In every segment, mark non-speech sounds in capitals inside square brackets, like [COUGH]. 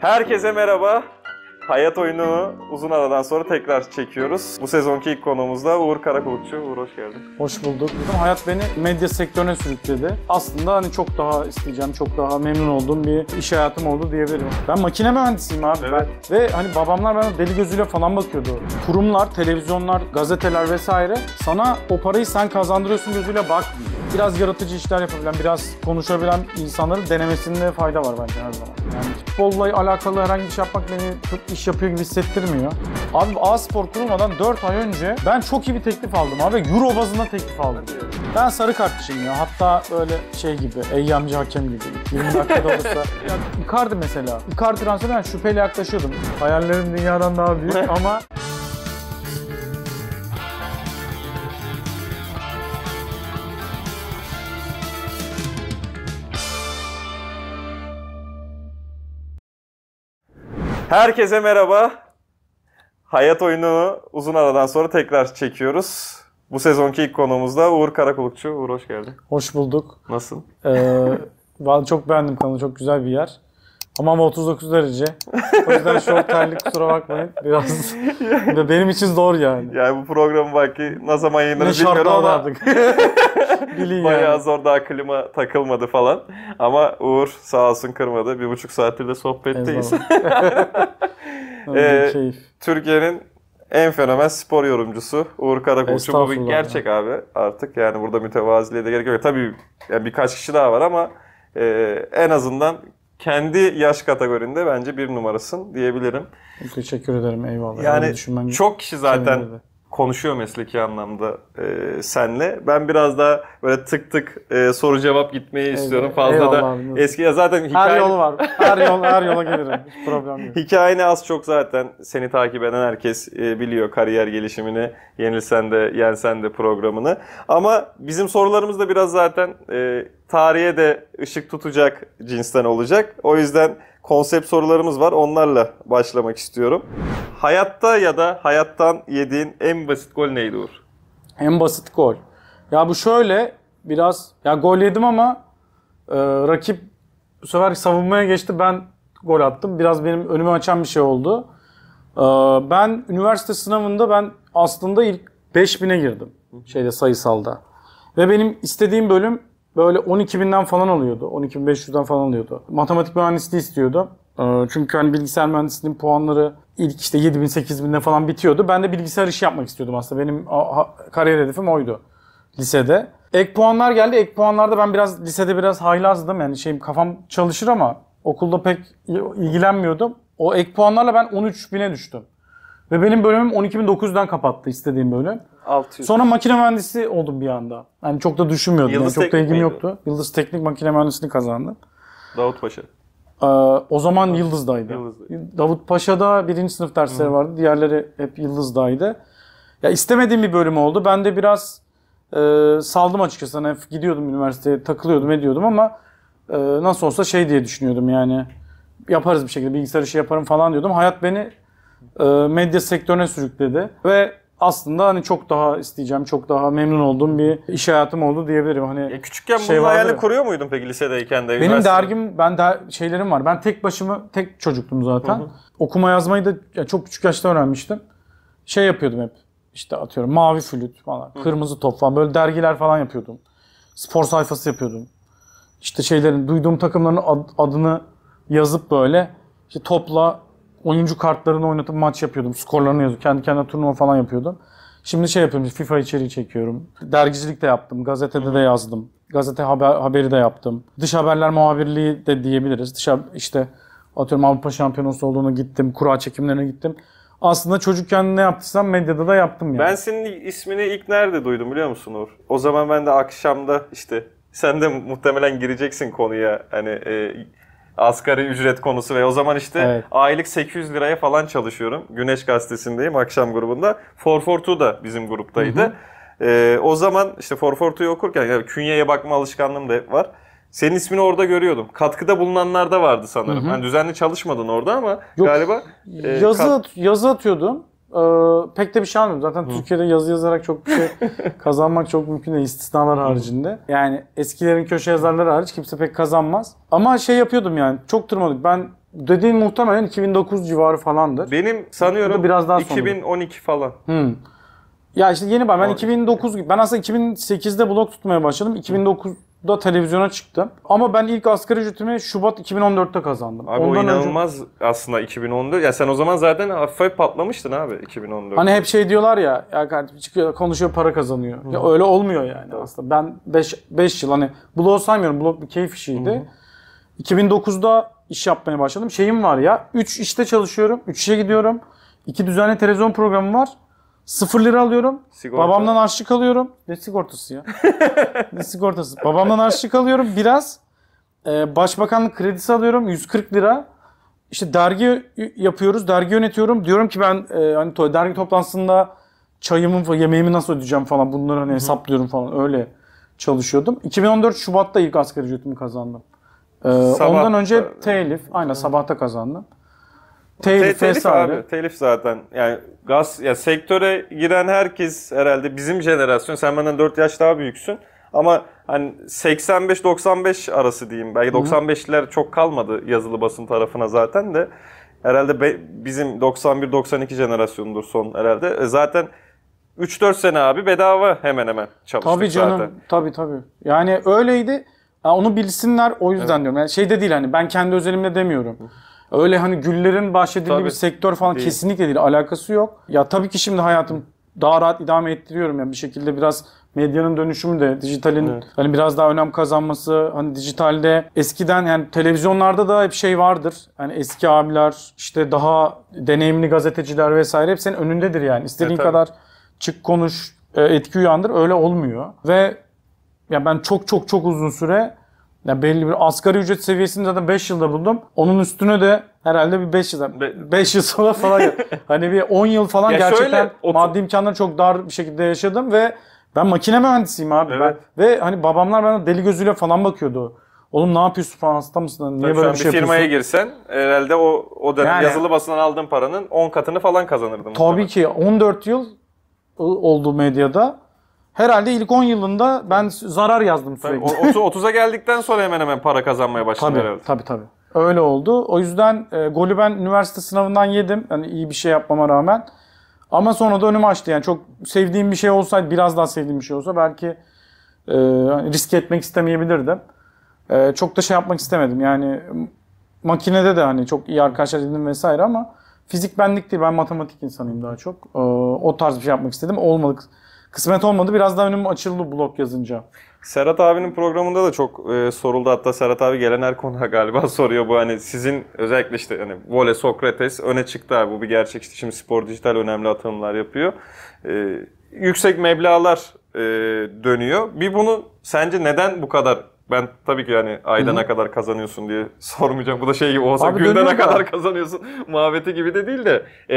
Herkese merhaba. Hayat oyunu uzun aradan sonra tekrar çekiyoruz. Bu sezonki ilk konuğumuz da Uğur Karakulukçu. Uğur hoş geldin. Hoş bulduk. Hayat beni medya sektörüne sürükledi. Aslında hani çok daha isteyeceğim, çok daha memnun olduğum bir iş hayatım oldu diyebilirim. Ben makine mühendisiyim abi. Evet. Ben. Ve hani babamlar bana deli gözüyle falan bakıyordu. Kurumlar, televizyonlar, gazeteler vesaire sana o parayı sen kazandırıyorsun gözüyle bakmıyor biraz yaratıcı işler yapabilen, biraz konuşabilen insanların denemesinde fayda var bence her zaman. Yani futbolla alakalı herhangi bir şey yapmak beni çok iş yapıyor gibi hissettirmiyor. Abi A-Spor kurulmadan 4 ay önce ben çok iyi bir teklif aldım abi. Euro bazında teklif aldım. Ben sarı kartçıyım ya. Hatta böyle şey gibi, eyyamcı hakem gibi. 20 dakikada olursa. [LAUGHS] ya Icardi mesela. Icardi transferinden şüpheyle yaklaşıyordum. Hayallerim dünyadan daha büyük [LAUGHS] ama Herkese merhaba. Hayat oyununu uzun aradan sonra tekrar çekiyoruz. Bu sezonki ilk konuğumuz da Uğur Karakulukçu. Uğur hoş geldin. Hoş bulduk. Nasıl? Ee, çok beğendim kanalı. Çok güzel bir yer. Ama 39 derece. O yüzden şort terli kusura bakmayın. Biraz [LAUGHS] benim için zor yani. Yani bu programı belki ne zaman yayınlarız bilmiyorum ama. [LAUGHS] Bilin Bayağı yani. zor daha klima takılmadı falan. Ama Uğur sağ olsun kırmadı. Bir buçuk saattir de sohbetteyiz. [LAUGHS] ee, Türkiye'nin en fenomen spor yorumcusu Uğur Karakulçu. Bu gerçek ya. abi artık. Yani burada mütevaziliğe de gerek yok. Tabii yani birkaç kişi daha var ama e, en azından kendi yaş kategorinde bence bir numarasın diyebilirim. Teşekkür ederim eyvallah. Yani, yani çok kişi zaten konuşuyor mesleki anlamda e, senle. Ben biraz daha böyle tık tık e, soru cevap gitmeyi evet, istiyorum. Fazla eyvallah, da abi. eski ya zaten hikaye... Her yol var. Her yol her yola gelirim. Hiç problem yok. Hikayeni az çok zaten seni takip eden herkes e, biliyor kariyer gelişimini. Yenilsen de yensen de programını. Ama bizim sorularımız da biraz zaten e, tarihe de ışık tutacak cinsten olacak. O yüzden konsept sorularımız var. Onlarla başlamak istiyorum. Hayatta ya da hayattan yediğin en basit gol neydi Uğur? En basit gol. Ya bu şöyle biraz ya gol yedim ama e, rakip bu sefer savunmaya geçti. Ben gol attım. Biraz benim önümü açan bir şey oldu. E, ben üniversite sınavında ben aslında ilk 5000'e girdim. Şeyde sayısalda. Ve benim istediğim bölüm böyle 12 binden falan alıyordu. 12 bin 500'den falan alıyordu. Matematik mühendisliği istiyordu. Ee, çünkü hani bilgisayar mühendisliğinin puanları ilk işte 7 bin 8 binde falan bitiyordu. Ben de bilgisayar işi yapmak istiyordum aslında. Benim kariyer hedefim oydu lisede. Ek puanlar geldi. Ek puanlarda ben biraz lisede biraz haylazdım. Yani şeyim kafam çalışır ama okulda pek ilgilenmiyordum. O ek puanlarla ben 13 bine düştüm. Ve benim bölümüm 12.900'den kapattı istediğim bölüm. 600. Sonra makine mühendisi oldum bir anda. Hani çok da düşünmüyordum. Yıldız yani çok da ilgim miydi? yoktu. Yıldız Teknik Makine Mühendisliğini kazandı. Davut Paşa. Ee, o zaman Davut. Yıldız'daydı. Yıldız'daydı. Davut Paşa'da birinci sınıf dersleri Hı. vardı. Diğerleri hep Yıldız'daydı. Ya istemediğim bir bölüm oldu. Ben de biraz e, saldım açıkçası. Hani gidiyordum üniversiteye takılıyordum ediyordum ama e, nasıl olsa şey diye düşünüyordum yani. Yaparız bir şekilde bilgisayar işi yaparım falan diyordum. Hayat beni e, medya sektörüne sürükledi ve aslında hani çok daha isteyeceğim, çok daha memnun olduğum bir iş hayatım oldu diyebilirim. Hani e küçükken şey bunun hayalini kuruyor muydun peki lisedeyken de? Benim dergim, ben de şeylerim var. Ben tek başıma, tek çocuktum zaten. Hı hı. Okuma yazmayı da yani çok küçük yaşta öğrenmiştim. Şey yapıyordum hep. İşte atıyorum mavi flüt falan, hı. kırmızı top falan böyle dergiler falan yapıyordum. Spor sayfası yapıyordum. İşte şeylerin, duyduğum takımların ad, adını yazıp böyle işte topla oyuncu kartlarını oynatıp maç yapıyordum. Skorlarını yazıyordum. Kendi kendime turnuva falan yapıyordum. Şimdi şey yapıyorum, FIFA içeriği çekiyorum. Dergicilik de yaptım, gazetede de yazdım. Gazete haber, haberi de yaptım. Dış haberler muhabirliği de diyebiliriz. Dış işte atıyorum Avrupa Şampiyonası olduğunu gittim, kura çekimlerine gittim. Aslında çocukken ne yaptıysam medyada da yaptım yani. Ben senin ismini ilk nerede duydum biliyor musun Uğur? O zaman ben de akşamda işte sen de muhtemelen gireceksin konuya. Hani e, asgari ücret konusu ve o zaman işte evet. aylık 800 liraya falan çalışıyorum. Güneş gazetesindeyim akşam grubunda. 442 da bizim gruptaydı. Hı hı. Ee, o zaman işte 442'yu okurken yani künyeye bakma alışkanlığım da hep var. Senin ismini orada görüyordum. Katkıda bulunanlar da vardı sanırım. Hı hı. Yani düzenli çalışmadın orada ama Yok, galiba e, yazı kat... yazı atıyordum. Ee, pek de bir şey almıyorum. Zaten Hı. Türkiye'de yazı yazarak çok bir şey [LAUGHS] kazanmak çok mümkün değil istisnalar haricinde. Yani eskilerin köşe yazarları hariç kimse pek kazanmaz. Ama şey yapıyordum yani çok tırmadık. Ben dediğin muhtemelen 2009 civarı falandır. Benim sanıyorum da biraz daha sonra. 2012 falan. Hı. Ya işte yeni ben, ben 2009 Ben aslında 2008'de blog tutmaya başladım. 2009'da televizyona çıktım. Ama ben ilk asgari ücretimi Şubat 2014'te kazandım. Abi Ondan o inanılmaz önce... aslında 2014. Ya sen o zaman zaten hafife patlamıştın abi 2014. Hani hep şey diyorlar ya, ya kardeşim çıkıyor konuşuyor para kazanıyor. hı Ya öyle olmuyor yani aslında. Ben 5 yıl hani blog saymıyorum. Blog bir keyif işiydi. hı 2009'da iş yapmaya başladım. Şeyim var ya 3 işte çalışıyorum. 3 işe gidiyorum. 2 düzenli televizyon programım var. 0 lira alıyorum. Sigorta. Babamdan harçlık alıyorum. Ne sigortası ya? [LAUGHS] ne sigortası? Babamdan harçlık alıyorum biraz. Ee, başbakanlık kredisi alıyorum 140 lira. İşte dergi yapıyoruz, dergi yönetiyorum. Diyorum ki ben e, hani to dergi toplantısında çayımı, yemeğimi nasıl ödeyeceğim falan bunları hani hesaplıyorum falan öyle çalışıyordum. 2014 Şubat'ta ilk asgari ücretimi kazandım. Ee, ondan önce telif, aynen sabahta kazandım. Telif, telif abi. Telif zaten. Yani gaz ya sektöre giren herkes herhalde bizim jenerasyon. Sen benden 4 yaş daha büyüksün. Ama hani 85-95 arası diyeyim. Belki 95'ler çok kalmadı yazılı basın tarafına zaten de. Herhalde be, bizim 91-92 jenerasyonudur son herhalde. E zaten 3-4 sene abi bedava hemen hemen çalıştık tabii canım, zaten. Tabii tabii. Yani öyleydi. onu bilsinler o yüzden evet. diyorum. Yani şey de değil hani ben kendi özelimle demiyorum. Hı. Öyle hani güllerin bahsedildiği tabii, bir sektör falan değil. kesinlikle değil. Alakası yok. Ya tabii ki şimdi hayatım daha rahat idame ettiriyorum. Yani bir şekilde biraz medyanın dönüşümü de dijitalin evet. hani biraz daha önem kazanması hani dijitalde eskiden yani televizyonlarda da hep şey vardır. Hani eski abiler işte daha deneyimli gazeteciler vesaire hep senin önündedir yani. İstediğin evet, kadar çık konuş e, etki uyandır öyle olmuyor. Ve ya ben çok çok çok uzun süre yani belli bir asgari ücret seviyesini zaten 5 yılda buldum. Onun üstüne de herhalde bir 5 yıl 5 yıl sonra falan [LAUGHS] hani bir 10 yıl falan ya gerçekten şöyle, otur... maddi imkanları çok dar bir şekilde yaşadım ve ben makine mühendisiyim abi. Evet. Ben, ve hani babamlar bana deli gözüyle falan bakıyordu. Oğlum ne yapıyorsun falan hasta mısın? Niye Tabii böyle bir şey yapıyorsun? firmaya girsen herhalde o, o dönem yani, yazılı basından aldığın paranın 10 katını falan kazanırdın. Tabii muhtemelen. ki 14 yıl oldu medyada. Herhalde ilk 10 yılında ben zarar yazdım sürekli. 30'a geldikten sonra hemen hemen para kazanmaya başladım tabii, herhalde. Tabii tabii. Öyle oldu. O yüzden e, golü ben üniversite sınavından yedim. Yani iyi bir şey yapmama rağmen. Ama sonra da önümü açtı. Yani çok sevdiğim bir şey olsaydı, biraz daha sevdiğim bir şey olsa belki e, hani risk etmek istemeyebilirdim. E, çok da şey yapmak istemedim. Yani makinede de hani çok iyi arkadaşlar edindim vesaire ama fizik benlik değil. Ben matematik insanıyım daha çok. E, o tarz bir şey yapmak istedim. Olmadık Kısmet olmadı. Biraz daha önüm açıldı blog yazınca. Serhat abinin programında da çok e, soruldu. Hatta Serhat abi gelen her konuda galiba [LAUGHS] soruyor bu hani sizin özellikle işte hani Vole, Sokrates öne çıktı abi. Bu bir gerçek işte şimdi spor dijital önemli atılımlar yapıyor. E, yüksek meblalar e, dönüyor. Bir bunu sence neden bu kadar ben tabii ki yani ayda ne kadar kazanıyorsun diye [LAUGHS] sormayacağım. Bu da şey gibi olsa Abi günde ne kadar kazanıyorsun [LAUGHS] muhabbeti gibi de değil de e,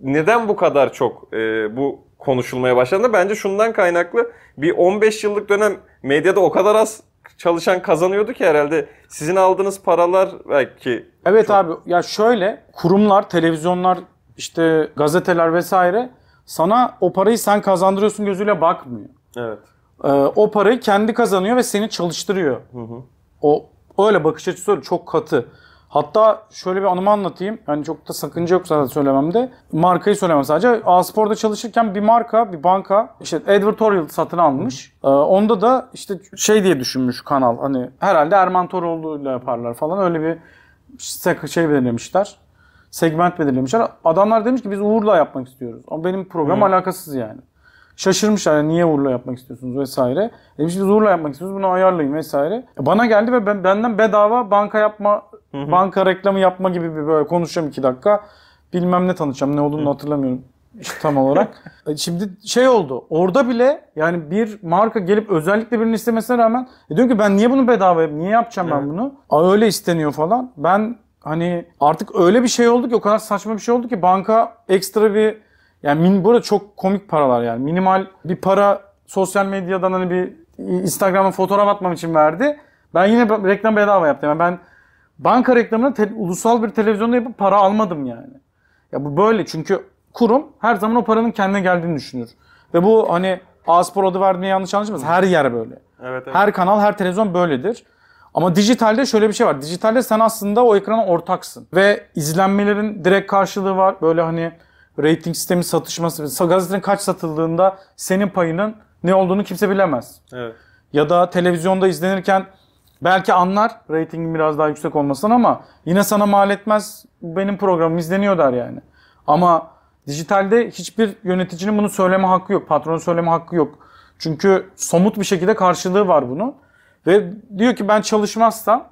neden bu kadar çok e, bu konuşulmaya başlandı. Bence şundan kaynaklı bir 15 yıllık dönem medyada o kadar az çalışan kazanıyordu ki herhalde sizin aldığınız paralar belki Evet çok... abi ya şöyle kurumlar, televizyonlar, işte gazeteler vesaire sana o parayı sen kazandırıyorsun gözüyle bakmıyor. Evet. Ee, o parayı kendi kazanıyor ve seni çalıştırıyor. Hı hı. O öyle bakış açısı öyle çok katı. Hatta şöyle bir anımı anlatayım. Yani çok da sakınca yok zaten söylememde. Markayı söylemem sadece. A-Spor'da çalışırken bir marka, bir banka işte advertorial satın almış. Ee, onda da işte şey diye düşünmüş kanal. Hani herhalde Erman Toroğlu'yla yaparlar falan. Öyle bir şey belirlemişler. Segment belirlemişler. Adamlar demiş ki biz Uğur'la yapmak istiyoruz. Ama benim program alakasız yani. Şaşırmışlar yani niye Uğur'la yapmak istiyorsunuz vesaire. Demiş biz Uğur'la yapmak istiyoruz bunu ayarlayın vesaire. Bana geldi ve ben, benden bedava banka yapma Hı hı. Banka reklamı yapma gibi bir böyle konuşacağım iki dakika. Bilmem ne tanışacağım. Ne olduğunu hı. hatırlamıyorum işte tam olarak. [LAUGHS] E, şimdi şey oldu. Orada bile yani bir marka gelip özellikle birini istemesine rağmen e diyorum ki ben niye bunu bedava yapayım? Niye yapacağım evet. ben bunu? A öyle isteniyor falan. Ben hani artık öyle bir şey oldu ki o kadar saçma bir şey oldu ki banka ekstra bir yani min, burada çok komik paralar yani. Minimal bir para sosyal medyadan hani bir Instagram'a fotoğraf atmam için verdi. Ben yine reklam bedava yaptım. Yani ben banka reklamını te- ulusal bir televizyonda yapıp para almadım yani. Ya bu böyle çünkü kurum her zaman o paranın kendine geldiğini düşünür. Ve bu hani A-Spor adı verdiğini yanlış anlaşılmaz. Her yer böyle. Evet, evet. Her kanal, her televizyon böyledir. Ama dijitalde şöyle bir şey var. Dijitalde sen aslında o ekrana ortaksın. Ve izlenmelerin direkt karşılığı var. Böyle hani rating sistemi satışması, gazetenin kaç satıldığında senin payının ne olduğunu kimse bilemez. Evet. Ya da televizyonda izlenirken Belki anlar reytingin biraz daha yüksek olmasın ama yine sana mal etmez benim programım izleniyor der yani. Ama dijitalde hiçbir yöneticinin bunu söyleme hakkı yok. Patronun söyleme hakkı yok. Çünkü somut bir şekilde karşılığı var bunun. Ve diyor ki ben çalışmazsam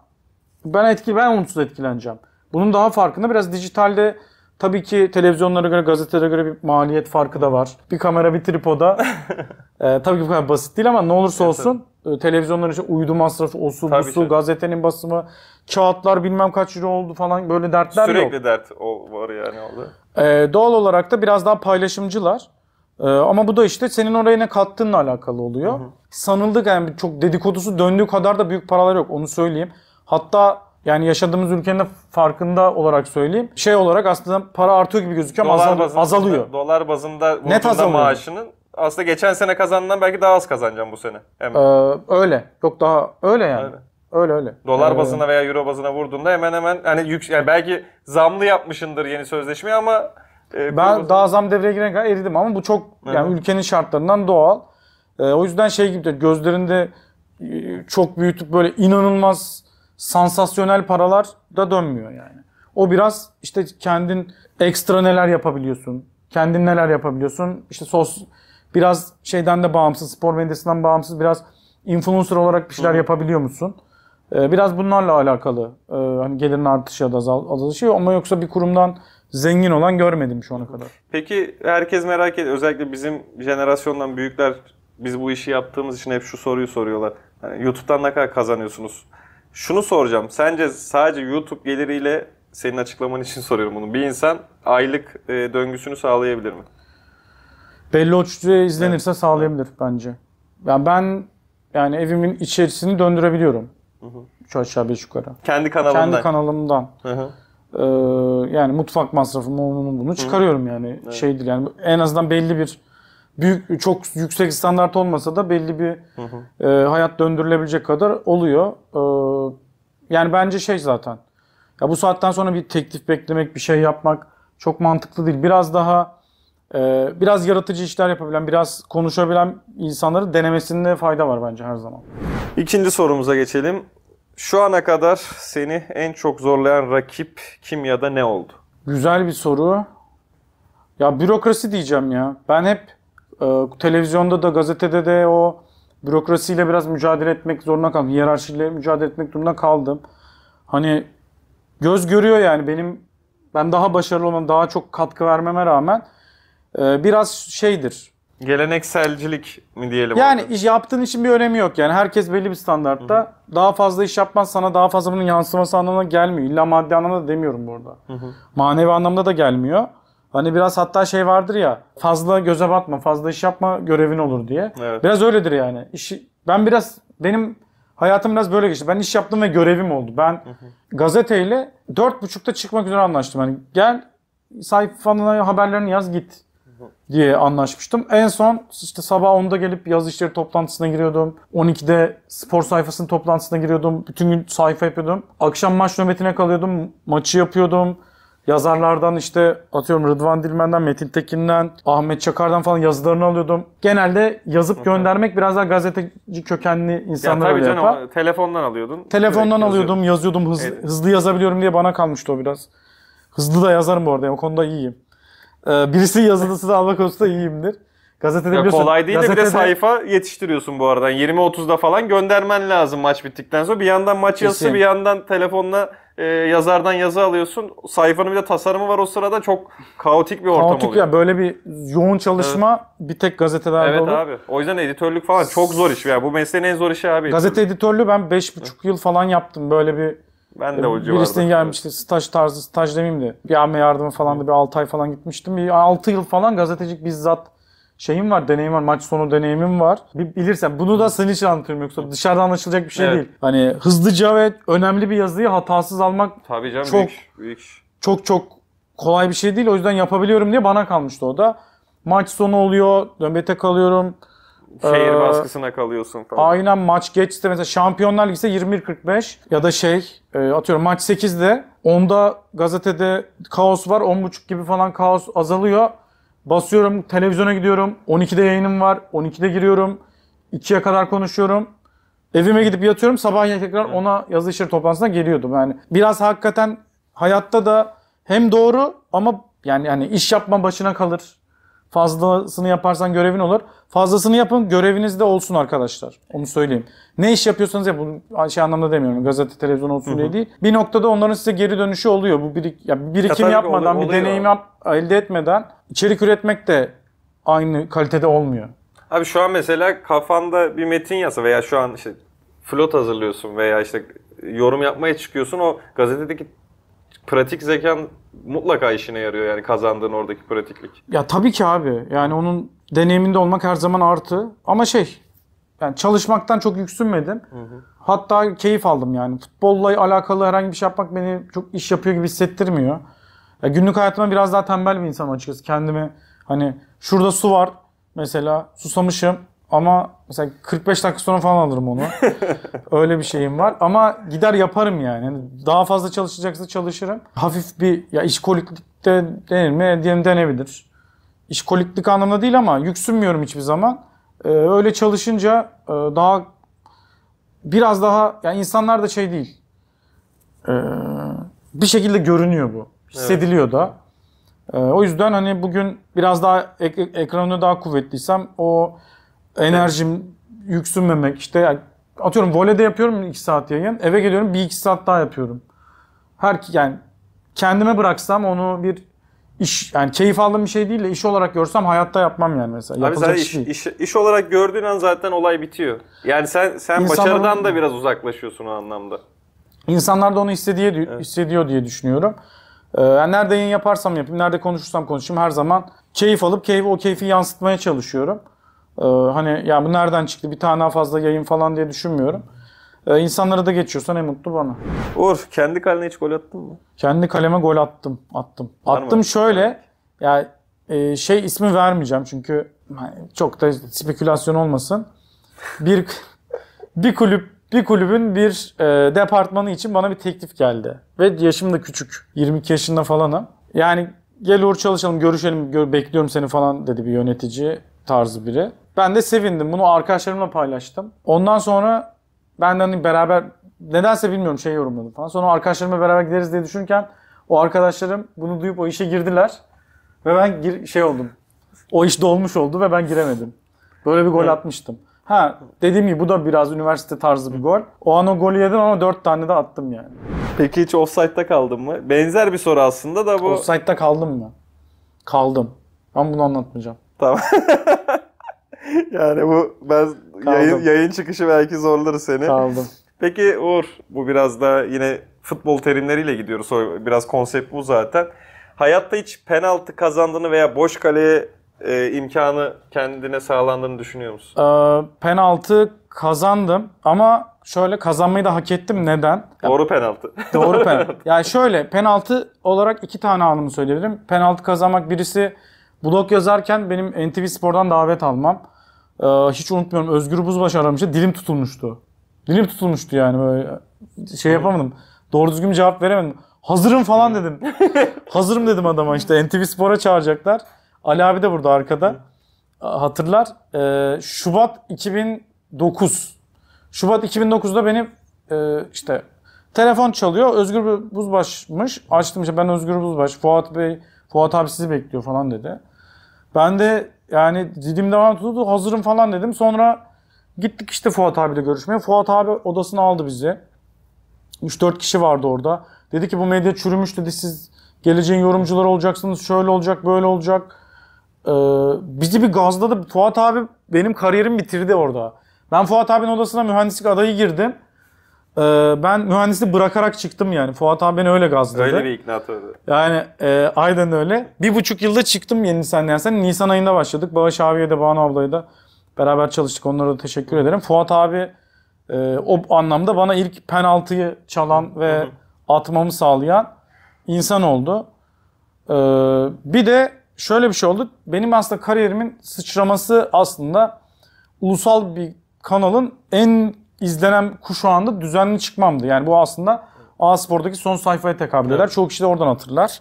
ben etki ben olumsuz etkileneceğim. Bunun daha farkında biraz dijitalde Tabii ki televizyonlara göre, gazetelere göre bir maliyet farkı da var. Bir kamera, bir tripoda. [LAUGHS] e, tabii ki bu kadar basit değil ama ne olursa olsun e, televizyonların işte uydu masrafı, osu, tabii busu, canım. gazetenin basımı, kağıtlar bilmem kaç lira oldu falan böyle dertler Sürekli yok. Sürekli dert o, var yani oldu. E, ee, doğal olarak da biraz daha paylaşımcılar. Ee, ama bu da işte senin oraya ne kattığınla alakalı oluyor. Hı hı. Sanıldık yani çok dedikodusu döndüğü kadar da büyük paralar yok onu söyleyeyim. Hatta yani yaşadığımız ülkenin farkında olarak söyleyeyim. Şey olarak aslında para artıyor gibi gözüküyor ama azal, azalıyor. Dolar bazında net azalıyor. maaşının aslında geçen sene kazandığından belki daha az kazanacağım bu sene. Hemen. Ee, öyle. Yok daha öyle yani. Öyle. Öyle öyle. Dolar ee, bazına veya euro bazına vurduğunda hemen hemen hani yük yani belki zamlı yapmışındır yeni sözleşmeyi ama e, ben daha zam devreye girene kadar eridim ama bu çok yani ülkenin şartlarından doğal. E, o yüzden şey gibi de gözlerinde e, çok büyütüp böyle inanılmaz sansasyonel paralar da dönmüyor yani. O biraz işte kendin ekstra neler yapabiliyorsun, kendin neler yapabiliyorsun. İşte sos biraz şeyden de bağımsız, spor medyasından bağımsız biraz influencer olarak bir şeyler Hı. yapabiliyor musun? Ee, biraz bunlarla alakalı ee, hani gelirin artışı ya da azalışı ama yoksa bir kurumdan zengin olan görmedim şu ana kadar. Peki herkes merak ediyor. Özellikle bizim jenerasyondan büyükler biz bu işi yaptığımız için hep şu soruyu soruyorlar. Yani YouTube'dan ne kadar kazanıyorsunuz? Şunu soracağım. Sence sadece YouTube geliriyle senin açıklaman için [LAUGHS] soruyorum bunu. Bir insan aylık e, döngüsünü sağlayabilir mi? Belli ölçüde izlenirse evet. sağlayabilir bence. Yani ben yani evimin içerisini döndürebiliyorum. Hı hı. Üç aşağı beş yukarı. Kendi kanalımdan. Kendi kanalımdan. Hı hı. Ee, yani mutfak masrafımı onu bunu çıkarıyorum hı. yani evet. şeydir yani en azından belli bir büyük çok yüksek standart olmasa da belli bir hı hı. E, hayat döndürülebilecek kadar oluyor. Ee, yani bence şey zaten. Ya bu saatten sonra bir teklif beklemek, bir şey yapmak çok mantıklı değil. Biraz daha e, biraz yaratıcı işler yapabilen, biraz konuşabilen insanları denemesinde fayda var bence her zaman. İkinci sorumuza geçelim. Şu ana kadar seni en çok zorlayan rakip kim ya da ne oldu? Güzel bir soru. Ya bürokrasi diyeceğim ya. Ben hep e, televizyonda da gazetede de o bürokrasiyle biraz mücadele etmek zorunda kaldım. Hiyerarşiyle mücadele etmek durumunda kaldım. Hani göz görüyor yani benim ben daha başarılı olmam, daha çok katkı vermeme rağmen e, biraz şeydir. Gelenekselcilik mi diyelim? Yani orada? iş yaptığın için bir önemi yok yani. Herkes belli bir standartta. Hı-hı. Daha fazla iş yapman sana daha fazla bunun yansıması anlamına gelmiyor. İlla maddi anlamda da demiyorum burada. Hı-hı. Manevi anlamda da gelmiyor. Hani biraz hatta şey vardır ya fazla göze batma, fazla iş yapma görevin olur diye. Evet. Biraz öyledir yani. İş, ben biraz benim hayatım biraz böyle geçti. Ben iş yaptım ve görevim oldu. Ben gazeteyle dört buçukta çıkmak üzere anlaştım. Hani gel sayfana haberlerini yaz git diye anlaşmıştım. En son işte sabah 10'da gelip yaz işleri toplantısına giriyordum. 12'de spor sayfasının toplantısına giriyordum. Bütün gün sayfa yapıyordum. Akşam maç nöbetine kalıyordum. Maçı yapıyordum. Yazarlardan işte atıyorum Rıdvan Dilmen'den, Metin Tekin'den, Ahmet Çakar'dan falan yazılarını alıyordum. Genelde yazıp göndermek biraz daha gazeteci kökenli insanlara ya tabii canım, telefondan alıyordun. Telefondan alıyordum, yazıyordum. Hızlı, Evet. hızlı yazabiliyorum diye bana kalmıştı o biraz. Hızlı da yazarım bu arada. yani O konuda iyiyim. Ee, birisi yazılısı da almak konusunda iyiyimdir. Gazetede Ya kolay değil de bir de sayfa yetiştiriyorsun bu arada. Yani 20-30'da falan göndermen lazım maç bittikten sonra. Bir yandan maç yazısı bir yandan telefonla e, yazardan yazı alıyorsun. Sayfanın bir de tasarımı var o sırada çok kaotik bir ortam kaotik oluyor. ya böyle bir yoğun çalışma evet. bir tek gazetelerde evet, olur. Evet abi. O yüzden editörlük falan çok zor iş. Yani bu mesleğin en zor işi abi. Gazete editörlüğü ben 5,5 yıl falan yaptım. Böyle bir ben de e, o civarda. Birisinin gelmişti staj tarzı staj demeyeyim de. Bir e yardımı falan da bir 6 ay falan gitmiştim. 6 yıl falan gazetecik bizzat şeyim var, deneyim var. Maç sonu deneyimim var. Bir bilirsen bunu da senin için anlatıyorum yoksa dışarıda anlaşılacak bir şey Evet. değil. Hani hızlıca ve önemli bir yazıyı hatasız almak Tabii canım Çok. büyük, büyük. çok çok kolay bir şey değil. O yüzden yapabiliyorum diye bana kalmıştı o da. Maç sonu oluyor, nöbete kalıyorum. Şehir Ee, baskısına kalıyorsun falan. Aynen maç geçti. Mesela Şampiyonlar Ligi'se 21.45 ya da şey e, atıyorum maç 8'de onda gazetede kaos var 10.30 gibi falan kaos azalıyor. Basıyorum televizyona gidiyorum. 12'de yayınım var. 12'de giriyorum. 2'ye kadar konuşuyorum. Evime gidip yatıyorum. Sabah tekrar ona yazı işleri toplantısına geliyordum. Yani biraz hakikaten hayatta da hem doğru ama yani yani iş yapma başına kalır. Fazlasını yaparsan görevin olur. Fazlasını yapın göreviniz de olsun arkadaşlar. Onu söyleyeyim. Ne iş yapıyorsanız yapın. Şey anlamda demiyorum. Gazete, televizyon olsun hı diye değil. Bir noktada onların size geri dönüşü oluyor. Bu birik, ya birikim Tabii yapmadan, oluyor, oluyor. bir deneyim yap, elde etmeden içerik üretmek de aynı kalitede olmuyor. Abi şu an mesela kafanda bir metin yasa veya şu an işte flot hazırlıyorsun veya işte yorum yapmaya çıkıyorsun o gazetedeki pratik zekan mutlaka işine yarıyor yani kazandığın oradaki pratiklik. Ya tabii ki abi. Yani onun deneyiminde olmak her zaman artı. Ama şey yani çalışmaktan çok yüksünmedim. Hı hı. Hatta keyif aldım yani. Futbolla alakalı herhangi bir şey yapmak beni çok iş yapıyor gibi hissettirmiyor. Ya günlük hayatıma biraz daha tembel bir insanım açıkçası. Kendimi hani şurada su var mesela susamışım. Ama mesela 45 dakika sonra falan alırım onu. [LAUGHS] Öyle bir şeyim var. Ama gider yaparım yani. Hani daha fazla çalışacaksa çalışırım. Hafif bir ya işkoliklik de denir mi? Diyelim denebilir. İşkoliklik anlamında değil ama yüksünmüyorum hiçbir zaman. Ee, öyle çalışınca e, daha biraz daha yani insanlar da şey değil. Ee, bir şekilde görünüyor bu. Hissediliyor evet. da. Ee, o yüzden hani bugün biraz daha ek- ekranı daha kuvvetliysem o enerjim yüksünmemek işte atıyorum voleyde yapıyorum 2 saat yayın. Eve geliyorum bir 2 saat daha yapıyorum. Her yani kendime bıraksam onu bir iş yani keyif aldığım bir şey değil de iş olarak görsem hayatta yapmam yani mesela. Abi Yapılacak zaten iş, şey iş, iş, iş olarak gördüğün an zaten olay bitiyor. Yani sen sen İnsanlar, başarıdan da biraz uzaklaşıyorsun o anlamda. İnsanlar da onu istediği evet. hissediyor diye düşünüyorum. Ee, yani nerede yayın yaparsam yapayım, nerede konuşursam konuşayım her zaman keyif alıp keyfi, o keyfi yansıtmaya çalışıyorum. Ee, hani ya bu nereden çıktı bir tane daha fazla yayın falan diye düşünmüyorum. Ee, insanlara da geçiyorsa ne mutlu bana. Uğur kendi kalene hiç gol attın mı? Kendi kaleme gol attım. Attım. Var attım mı? şöyle. Ya e, şey ismi vermeyeceğim çünkü hani, çok da spekülasyon olmasın. Bir [LAUGHS] bir kulüp bir kulübün bir e, departmanı için bana bir teklif geldi. Ve yaşım da küçük. 22 yaşında falanım. Yani gel Uğur çalışalım, görüşelim, gör, bekliyorum seni falan dedi bir yönetici tarzı biri. Ben de sevindim. Bunu arkadaşlarımla paylaştım. Ondan sonra ben de hani beraber nedense bilmiyorum şey yorumladım falan. Sonra arkadaşlarımla beraber gideriz diye düşünürken o arkadaşlarım bunu duyup o işe girdiler. Ve ben gir şey oldum. O iş dolmuş oldu ve ben giremedim. Böyle bir gol atmıştım. Ha dediğim gibi bu da biraz üniversite tarzı bir gol. O an o golü yedim ama 4 tane de attım yani. Peki hiç offside'da kaldın mı? Benzer bir soru aslında da bu. Offside'da kaldım mı? Kaldım. Ben bunu anlatmayacağım. Tamam. [LAUGHS] [LAUGHS] yani bu ben yayın, yayın çıkışı belki zorları seni. Kaldım. Peki Uğur bu biraz da yine futbol terimleriyle gidiyoruz. Biraz konsept bu zaten. Hayatta hiç penaltı kazandığını veya boş kaleye e, imkanı kendine sağlandığını düşünüyor musun? Ee, penaltı kazandım ama şöyle kazanmayı da hak ettim. Neden? Doğru penaltı. [LAUGHS] Doğru penaltı. [LAUGHS] yani şöyle penaltı olarak iki tane anımı söyleyebilirim. Penaltı kazanmak birisi blog yazarken benim NTV Spor'dan davet almam. Ee, hiç unutmuyorum Özgür buzbaş aramıştı. Dilim tutulmuştu. Dilim tutulmuştu yani böyle şey yapamadım. Doğru düzgün cevap veremedim. Hazırım falan dedim. [LAUGHS] Hazırım dedim adama işte. NTV Spor'a çağıracaklar. Ali abi de burada arkada. Ee, hatırlar. Ee, Şubat 2009. Şubat 2009'da benim e, işte telefon çalıyor. Özgür Buzbaş'mış. Açtım işte ben Özgür Buzbaş. Fuat Bey, Fuat abi sizi bekliyor falan dedi. Ben de yani dilim devam tutuldu hazırım falan dedim. Sonra gittik işte Fuat abiyle görüşmeye. Fuat abi odasını aldı bizi. 3-4 kişi vardı orada. Dedi ki bu medya çürümüş dedi siz geleceğin yorumcuları olacaksınız şöyle olacak böyle olacak. Ee, bizi bir gazladı. Fuat abi benim kariyerim bitirdi orada. Ben Fuat abinin odasına mühendislik adayı girdim. Ee, ben mühendisliği bırakarak çıktım yani. Fuat abi beni öyle gazladı. Öyle bir iknatörü. Yani e, aynen öyle. Bir buçuk yılda çıktım yeni senle. Yani sen Nisan ayında başladık. Bağış abiye de Banu ablaya da beraber çalıştık. Onlara da teşekkür ederim. Fuat abi e, o anlamda bana ilk penaltıyı çalan ve atmamı sağlayan insan oldu. Ee, bir de şöyle bir şey oldu. Benim aslında kariyerimin sıçraması aslında ulusal bir kanalın en izlenen kuşağında düzenli çıkmamdı. Yani bu aslında A-Spor'daki son sayfaya tekabül eder. Evet. Çoğu kişi de oradan hatırlar.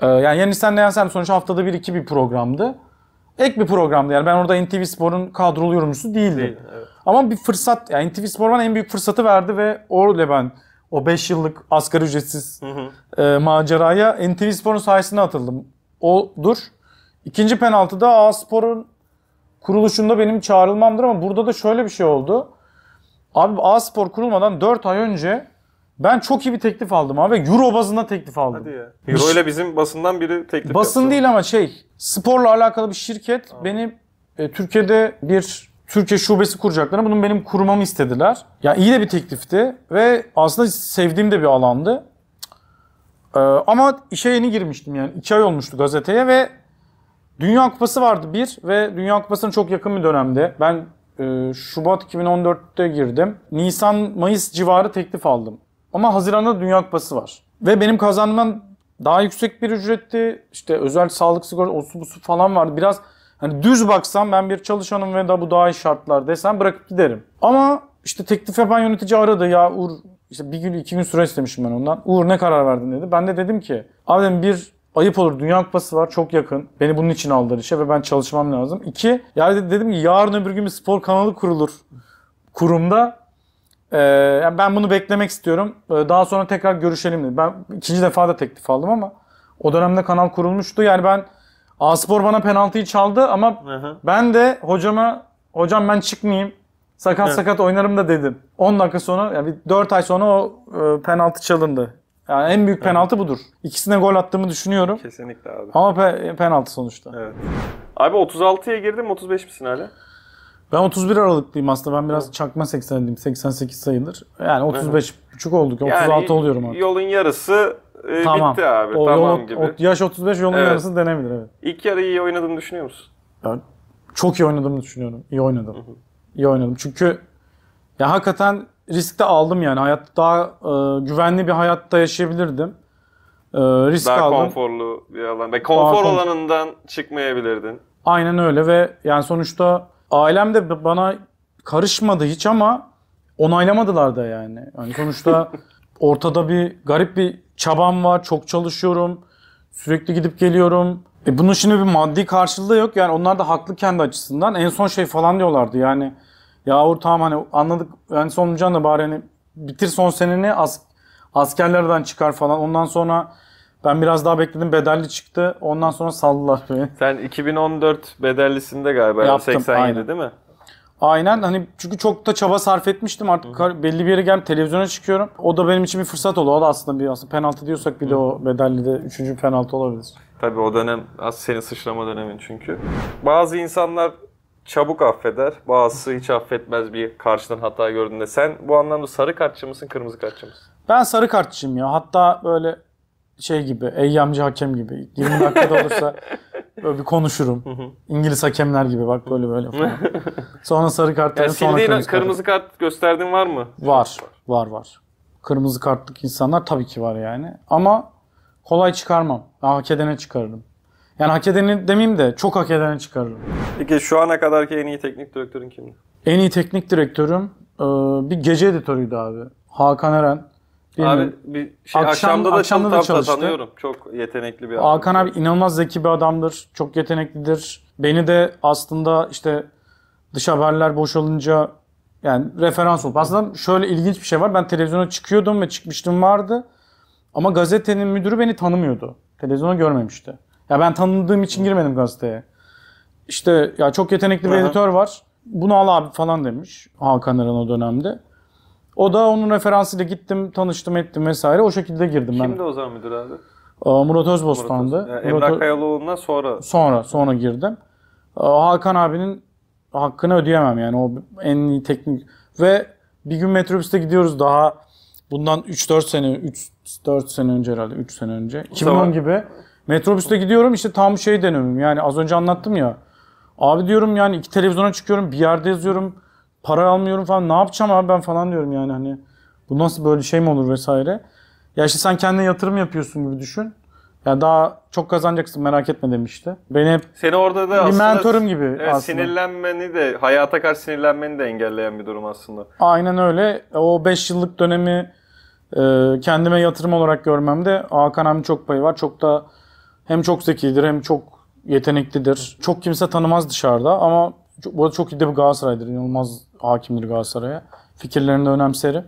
Ee, yani sen ne Sen sonuç haftada bir iki bir programdı. Ek bir programdı yani ben orada NTV Spor'un kadrolu yorumcusu değildim. Değil, evet. Ama bir fırsat yani NTV Spor bana en büyük fırsatı verdi ve orada ben o 5 yıllık asgari ücretsiz hı hı. E, maceraya NTV Spor'un sayesinde atıldım. dur İkinci penaltıda A Spor'un kuruluşunda benim çağrılmamdır ama burada da şöyle bir şey oldu. Abi A Spor kurulmadan 4 ay önce ben çok iyi bir teklif aldım abi. Euro bazında teklif aldım. Hadi ya. Euro ile bizim basından biri teklif Basın yaptı. değil ama şey sporla alakalı bir şirket Aa. beni e, Türkiye'de bir Türkiye şubesi kuracaklarına bunun benim kurmamı istediler. Ya iyi de bir teklifti ve aslında sevdiğim de bir alandı. Ee, ama işe yeni girmiştim yani. 2 ay olmuştu gazeteye ve Dünya Kupası vardı bir ve Dünya kupasının çok yakın bir dönemde. Ben ee, Şubat 2014'te girdim. Nisan, Mayıs civarı teklif aldım. Ama Haziran'da Dünya Kupası var. Ve benim kazanmam daha yüksek bir ücretti. İşte özel sağlık sigortası, osu busu falan vardı. Biraz hani düz baksam ben bir çalışanım ve da bu daha iyi şartlar desem bırakıp giderim. Ama işte teklif yapan yönetici aradı ya Uğur işte bir gün iki gün süre istemişim ben ondan. Uğur ne karar verdin dedi. Ben de dedim ki abi dedim bir ayıp olur. Dünya Kupası var çok yakın. Beni bunun için aldılar işe ve ben çalışmam lazım. İki, yani dedim ki yarın öbür gün bir spor kanalı kurulur kurumda. Ee, yani ben bunu beklemek istiyorum. Ee, daha sonra tekrar görüşelim dedi. Ben ikinci defa da teklif aldım ama o dönemde kanal kurulmuştu. Yani ben A.Spor bana penaltıyı çaldı ama hı ben de hocama hocam ben çıkmayayım. Sakat sakat oynarım da dedim. 10 dakika sonra yani bir 4 ay sonra o e, penaltı çalındı. Yani en büyük penaltı budur. İkisine gol attığımı düşünüyorum. Kesinlikle abi. Ama pe- penaltı sonuçta. Evet. Abi 36'ya girdim 35 misin hala? Ben 31 Aralıklıyım aslında. Ben biraz Hı. çakma 80'liyim. 88 sayılır. Yani 35 Hı. buçuk olduk. 36 yani oluyorum artık. Yolun yarısı e, tamam. bitti abi. O, tamam yol, gibi. O, yaş 35 yolun evet. yarısı denebilir evet. İlk yarı iyi oynadığını düşünüyor musun? Ben çok iyi oynadığımı düşünüyorum. İyi oynadım. Hı-hı. İyi oynadım. Çünkü ya hakikaten risk de aldım yani. Hayat daha e, güvenli bir hayatta yaşayabilirdim. E, risk daha aldım. konforlu bir alan. Ve konfor daha alanından konfor. çıkmayabilirdin. Aynen öyle ve yani sonuçta ailem de bana karışmadı hiç ama onaylamadılar da yani. Yani sonuçta [LAUGHS] ortada bir garip bir çabam var. Çok çalışıyorum. Sürekli gidip geliyorum. E bunun şimdi bir maddi karşılığı yok. Yani onlar da haklı kendi açısından. En son şey falan diyorlardı yani Yahu tamam hani anladık yani sonucan da bari hani bitir son seneni as, askerlerden çıkar falan. Ondan sonra ben biraz daha bekledim bedelli çıktı. Ondan sonra saldılar beni. [LAUGHS] Sen 2014 bedellisinde galiba Yaptım, 87 aynen. değil mi? Aynen hani çünkü çok da çaba sarf etmiştim artık Hı. belli bir yere gelip televizyona çıkıyorum. O da benim için bir fırsat oldu. O da aslında bir aslında penaltı diyorsak bile Hı. o bedelli de üçüncü penaltı olabilir. Tabii o dönem az senin sıçrama dönemin çünkü. Bazı insanlar çabuk affeder. Bazısı hiç affetmez bir karşıdan hata gördüğünde. Sen bu anlamda sarı kartçı mısın, kırmızı kartçı mısın? Ben sarı kartçıyım ya. Hatta böyle şey gibi, eyyamcı hakem gibi. 20 dakikada olursa [LAUGHS] böyle bir konuşurum. İngiliz hakemler gibi bak böyle böyle falan. Sonra sarı kart yani sonra sildiğin, kırmızı, kırmızı kart gösterdiğin var mı? Var, var var. Kırmızı kartlık insanlar tabii ki var yani. Ama kolay çıkarmam. Ben hak edene çıkarırım. Yani hak edeni demeyeyim de çok hak edeni çıkarırım. Peki şu ana kadarki en iyi teknik direktörün kimdi? En iyi teknik direktörüm e, bir gece editörüydü abi. Hakan Eren. Abi bir şey, akşam, akşamda da, akşamda da çalıştı. tanıyorum. Çok yetenekli bir adam. Hakan abi inanılmaz zeki bir adamdır. Çok yeteneklidir. Beni de aslında işte dış haberler boşalınca yani referans olup. Aslında şöyle ilginç bir şey var. Ben televizyona çıkıyordum ve çıkmıştım vardı. Ama gazetenin müdürü beni tanımıyordu. Televizyona görmemişti. Ya ben tanıdığım için girmedim gazeteye. İşte ya çok yetenekli bir editör var. Bunu al abi falan demiş Hakan Eren o dönemde. O da onun referansıyla gittim, tanıştım, ettim vesaire. O şekilde girdim Kimdi ben. Kimdi o zaman müdür abi? Aa, Murat Özbostan'dı. Murat, yani Emrah Kayalıoğlu'ndan sonra. Sonra, sonra girdim. Aa, Hakan abinin hakkını ödeyemem yani o en iyi teknik. Ve bir gün metrobüste gidiyoruz daha bundan 3-4 sene, 3-4 sene önce herhalde, 3 sene önce. 2010 gibi Metrobüste gidiyorum işte tam şey dönüyorum. Yani az önce anlattım ya. Abi diyorum yani iki televizyona çıkıyorum bir yerde yazıyorum. Para almıyorum falan. Ne yapacağım abi ben falan diyorum yani hani. Bu nasıl böyle şey mi olur vesaire. Ya işte sen kendine yatırım yapıyorsun gibi düşün. Ya daha çok kazanacaksın merak etme demişti. Beni hep Seni orada da bir aslında, mentorum gibi evet, aslında. Sinirlenmeni de, hayata karşı sinirlenmeni de engelleyen bir durum aslında. Aynen öyle. O 5 yıllık dönemi e, kendime yatırım olarak görmemde Hakan abi çok payı var. Çok da hem çok zekidir hem çok yeteneklidir. Çok kimse tanımaz dışarıda ama bu da çok iyi de bir Galatasaray'dır. İnanılmaz hakimdir Galatasaray'a. Fikirlerini de önemserim.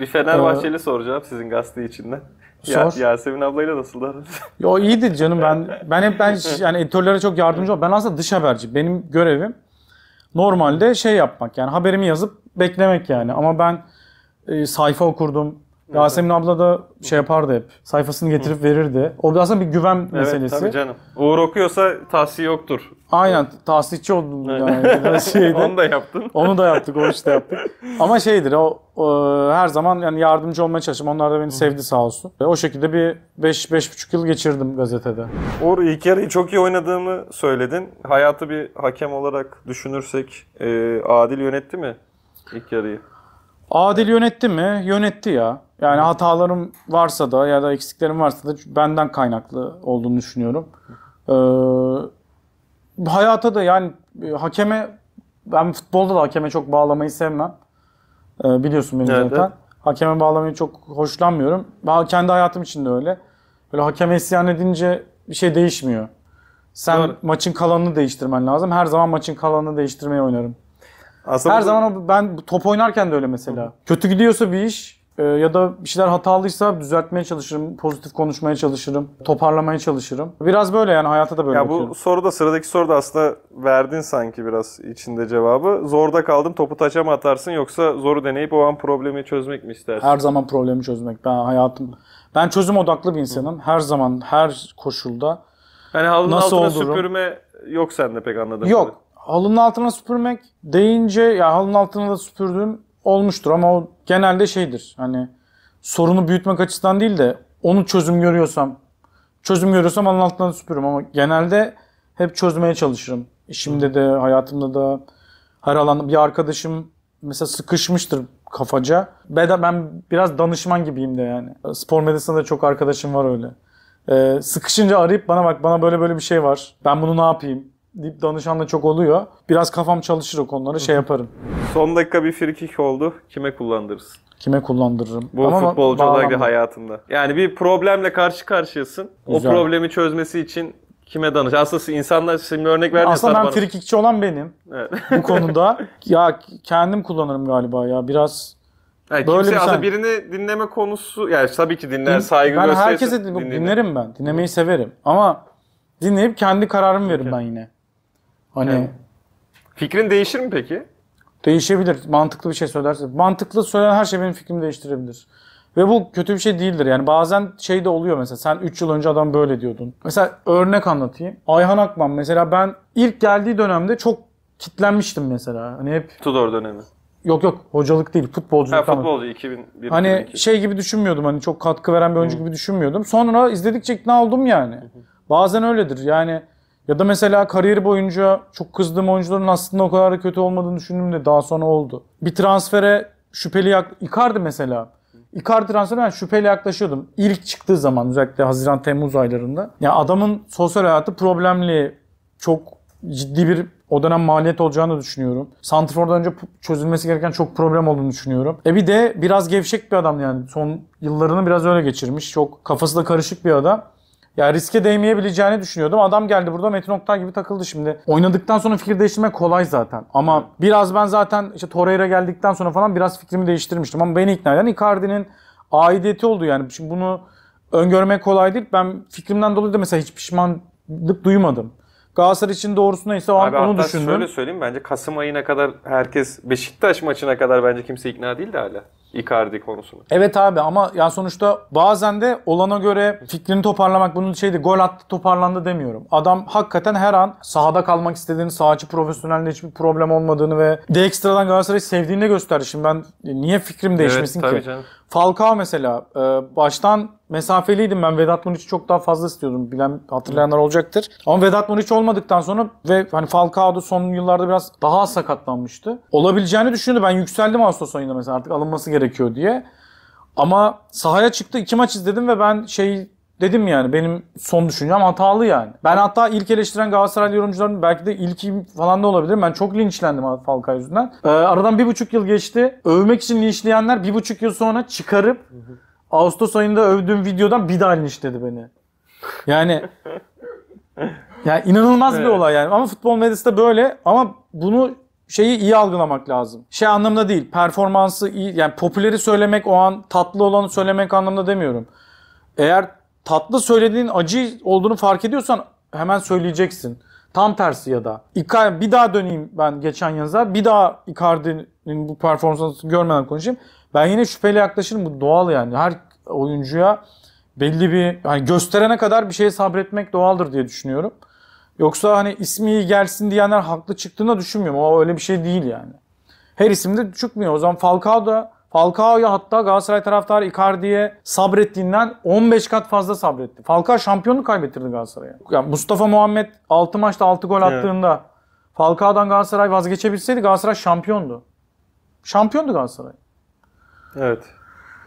Bir Fenerbahçeli ee, soracağım sizin gazete içinde. Ya, Yasemin ablayla nasıl aranız? [LAUGHS] Yo iyiydi canım ben ben hep ben yani editörlere çok yardımcı ol. Ben aslında dış haberci. Benim görevim normalde şey yapmak yani haberimi yazıp beklemek yani. Ama ben e, sayfa okurdum, Yasemin abla da şey yapardı hep. Sayfasını getirip verirdi. Orada aslında bir güven meselesi. Evet tabii canım. Uğur okuyorsa tahsiye yoktur. Aynen tahsisçi oldum yani. [LAUGHS] Şeydi. Onu da yaptın. Onu da yaptık, o işte yaptık. Ama şeydir o, o her zaman yani yardımcı olmaya çalıştım. Onlar da beni sevdi sağ olsun. Ve o şekilde bir 5 beş, buçuk yıl geçirdim gazetede. Uğur ilk yarıyı çok iyi oynadığımı söyledin. Hayatı bir hakem olarak düşünürsek e, adil yönetti mi ilk yarıyı? Adil yönetti mi? Yönetti ya. Yani evet. hatalarım varsa da ya da eksiklerim varsa da benden kaynaklı olduğunu düşünüyorum. Ee, hayata da yani e, hakeme ben futbolda da hakeme çok bağlamayı sevmem. Ee, biliyorsun beni evet. zaten. Hakeme bağlamayı çok hoşlanmıyorum. Ben kendi hayatım için de öyle. Böyle hakeme isyan edince bir şey değişmiyor. Sen Doğru. maçın kalanını değiştirmen lazım. Her zaman maçın kalanını değiştirmeye oynarım. Aslında Her zaman o- ben top oynarken de öyle mesela. Kötü gidiyorsa bir iş e, ya da bir şeyler hatalıysa düzeltmeye çalışırım, pozitif konuşmaya çalışırım, toparlamaya çalışırım. Biraz böyle yani hayata da böyle Ya bu bakıyorum. soruda sıradaki soruda aslında verdin sanki biraz içinde cevabı. Zorda kaldın topu taça mı atarsın yoksa zoru deneyip o an problemi çözmek mi istersin? Her zaman problemi çözmek. Ben hayatım ben çözüm odaklı bir insanım. Her zaman, her koşulda. Yani halının Nasıl altına olurum? süpürme yok sende pek anladığım Yok. kadarıyla halının altına süpürmek deyince ya halının altına da süpürdüğüm olmuştur ama o genelde şeydir. Hani sorunu büyütmek açısından değil de onu çözüm görüyorsam çözüm görüyorsam halının altına süpürürüm ama genelde hep çözmeye çalışırım. İşimde de hayatımda da her alanda bir arkadaşım mesela sıkışmıştır kafaca. Ben, ben biraz danışman gibiyim de yani. Spor medyasında çok arkadaşım var öyle. Ee, sıkışınca arayıp bana bak bana böyle böyle bir şey var. Ben bunu ne yapayım? Dip danışan da çok oluyor. Biraz kafam çalışır o konuları şey yaparım. Son dakika bir frikik oldu. Kime kullandırız? Kime kullandırırım? Bu Ama futbolcu olarak hayatında. Yani bir problemle karşı karşıyasın. Güzel. O problemi çözmesi için kime danış? Aslında insanlar şimdi örnek verdi. Aslında ben bana... frikikçi olan benim. Evet. bu [LAUGHS] konuda. Ya kendim kullanırım galiba ya. Biraz yani Böyle kimse aslında sen... birini dinleme konusu yani tabii ki dinler Din, saygı gösterir. Ben herkese dinlerim ben. Dinlemeyi severim. Ama dinleyip kendi kararımı veririm ben yine. Hani evet. Fikrin değişir mi peki? Değişebilir. Mantıklı bir şey söylerse. Mantıklı söylenen her şey benim fikrimi değiştirebilir. Ve bu kötü bir şey değildir. Yani bazen şey de oluyor mesela. Sen 3 yıl önce adam böyle diyordun. Mesela örnek anlatayım. Ayhan Akman mesela ben ilk geldiği dönemde çok kitlenmiştim mesela. Hani hep Tudor dönemi. Yok yok hocalık değil futbolcu. Ha, futbolcu 2001. Hani 2002. şey gibi düşünmüyordum hani çok katkı veren bir oyuncu gibi düşünmüyordum. Sonra izledikçe ikna oldum yani. Hı. Bazen öyledir yani ya da mesela kariyer boyunca çok kızdığım oyuncuların aslında o kadar da kötü olmadığını düşündüm de daha sonra oldu. Bir transfere şüpheli yak Icardi mesela. Icardi transferine ben şüpheyle yaklaşıyordum. İlk çıktığı zaman özellikle Haziran-Temmuz aylarında. Ya adamın sosyal hayatı problemli. Çok ciddi bir o dönem maliyet olacağını düşünüyorum. Santrfor'dan önce çözülmesi gereken çok problem olduğunu düşünüyorum. E bir de biraz gevşek bir adam yani. Son yıllarını biraz öyle geçirmiş. Çok kafası da karışık bir adam. Ya riske değmeyebileceğini düşünüyordum. Adam geldi burada Metin Oktay gibi takıldı şimdi. Oynadıktan sonra fikir değiştirmek kolay zaten. Ama biraz ben zaten işte Torreira geldikten sonra falan biraz fikrimi değiştirmiştim. Ama beni ikna eden Icardi'nin aidiyeti oldu yani. Şimdi bunu öngörmek kolay değil. Ben fikrimden dolayı da mesela hiç pişmanlık duymadım. Galatasaray için doğrusu neyse o an onu düşündüm. Şöyle söyleyeyim bence Kasım ayına kadar herkes Beşiktaş maçına kadar bence kimse ikna değildi hala. Icardi konusunu. Evet abi ama yani sonuçta bazen de olana göre fikrini toparlamak bunun şeydi gol attı toparlandı demiyorum. Adam hakikaten her an sahada kalmak istediğini, sahacı profesyonelde hiçbir problem olmadığını ve de ekstradan Galatasaray'ı sevdiğini de gösterdi. Şimdi ben niye fikrim değişmesin evet, tabii ki? Canım. Falcao mesela e, baştan mesafeliydim ben Vedat Muriç'i çok daha fazla istiyordum. Bilen hatırlayanlar olacaktır. Ama Vedat Muriç olmadıktan sonra ve hani Falcao da son yıllarda biraz daha sakatlanmıştı. Olabileceğini düşündü Ben yükseldim Ağustos ayında mesela artık alınması gerekiyor gerekiyor diye. Ama sahaya çıktı iki maç izledim ve ben şey dedim yani benim son düşüncem hatalı yani. Ben hatta ilk eleştiren Galatasaraylı yorumcuların belki de ilki falan da olabilirim. Ben çok linçlendim Falcao yüzünden. Ee, aradan bir buçuk yıl geçti. Övmek için linçleyenler bir buçuk yıl sonra çıkarıp Ağustos ayında övdüğüm videodan bir daha linçledi beni. Yani [LAUGHS] yani inanılmaz evet. bir olay yani. Ama futbol medyası da böyle. Ama bunu şeyi iyi algılamak lazım. Şey anlamında değil. Performansı iyi yani popüleri söylemek o an tatlı olanı söylemek anlamında demiyorum. Eğer tatlı söylediğin acı olduğunu fark ediyorsan hemen söyleyeceksin. Tam tersi ya da. Icardi, bir daha döneyim ben geçen yazar. Bir daha Icardi'nin bu performansını görmeden konuşayım. Ben yine şüpheli yaklaşırım. Bu doğal yani. Her oyuncuya belli bir yani gösterene kadar bir şeye sabretmek doğaldır diye düşünüyorum. Yoksa hani ismi gelsin diyenler haklı çıktığına düşünmüyorum. O öyle bir şey değil yani. Her isimde çıkmıyor. O zaman Falcao da Falcao'ya hatta Galatasaray taraftarı Icardi'ye sabrettiğinden 15 kat fazla sabretti. Falcao şampiyonluk kaybettirdi Galatasaray'a. Yani Mustafa Muhammed 6 maçta 6 gol attığında evet. Falcao'dan Galatasaray vazgeçebilseydi Galatasaray şampiyondu. Şampiyondu Galatasaray. Evet.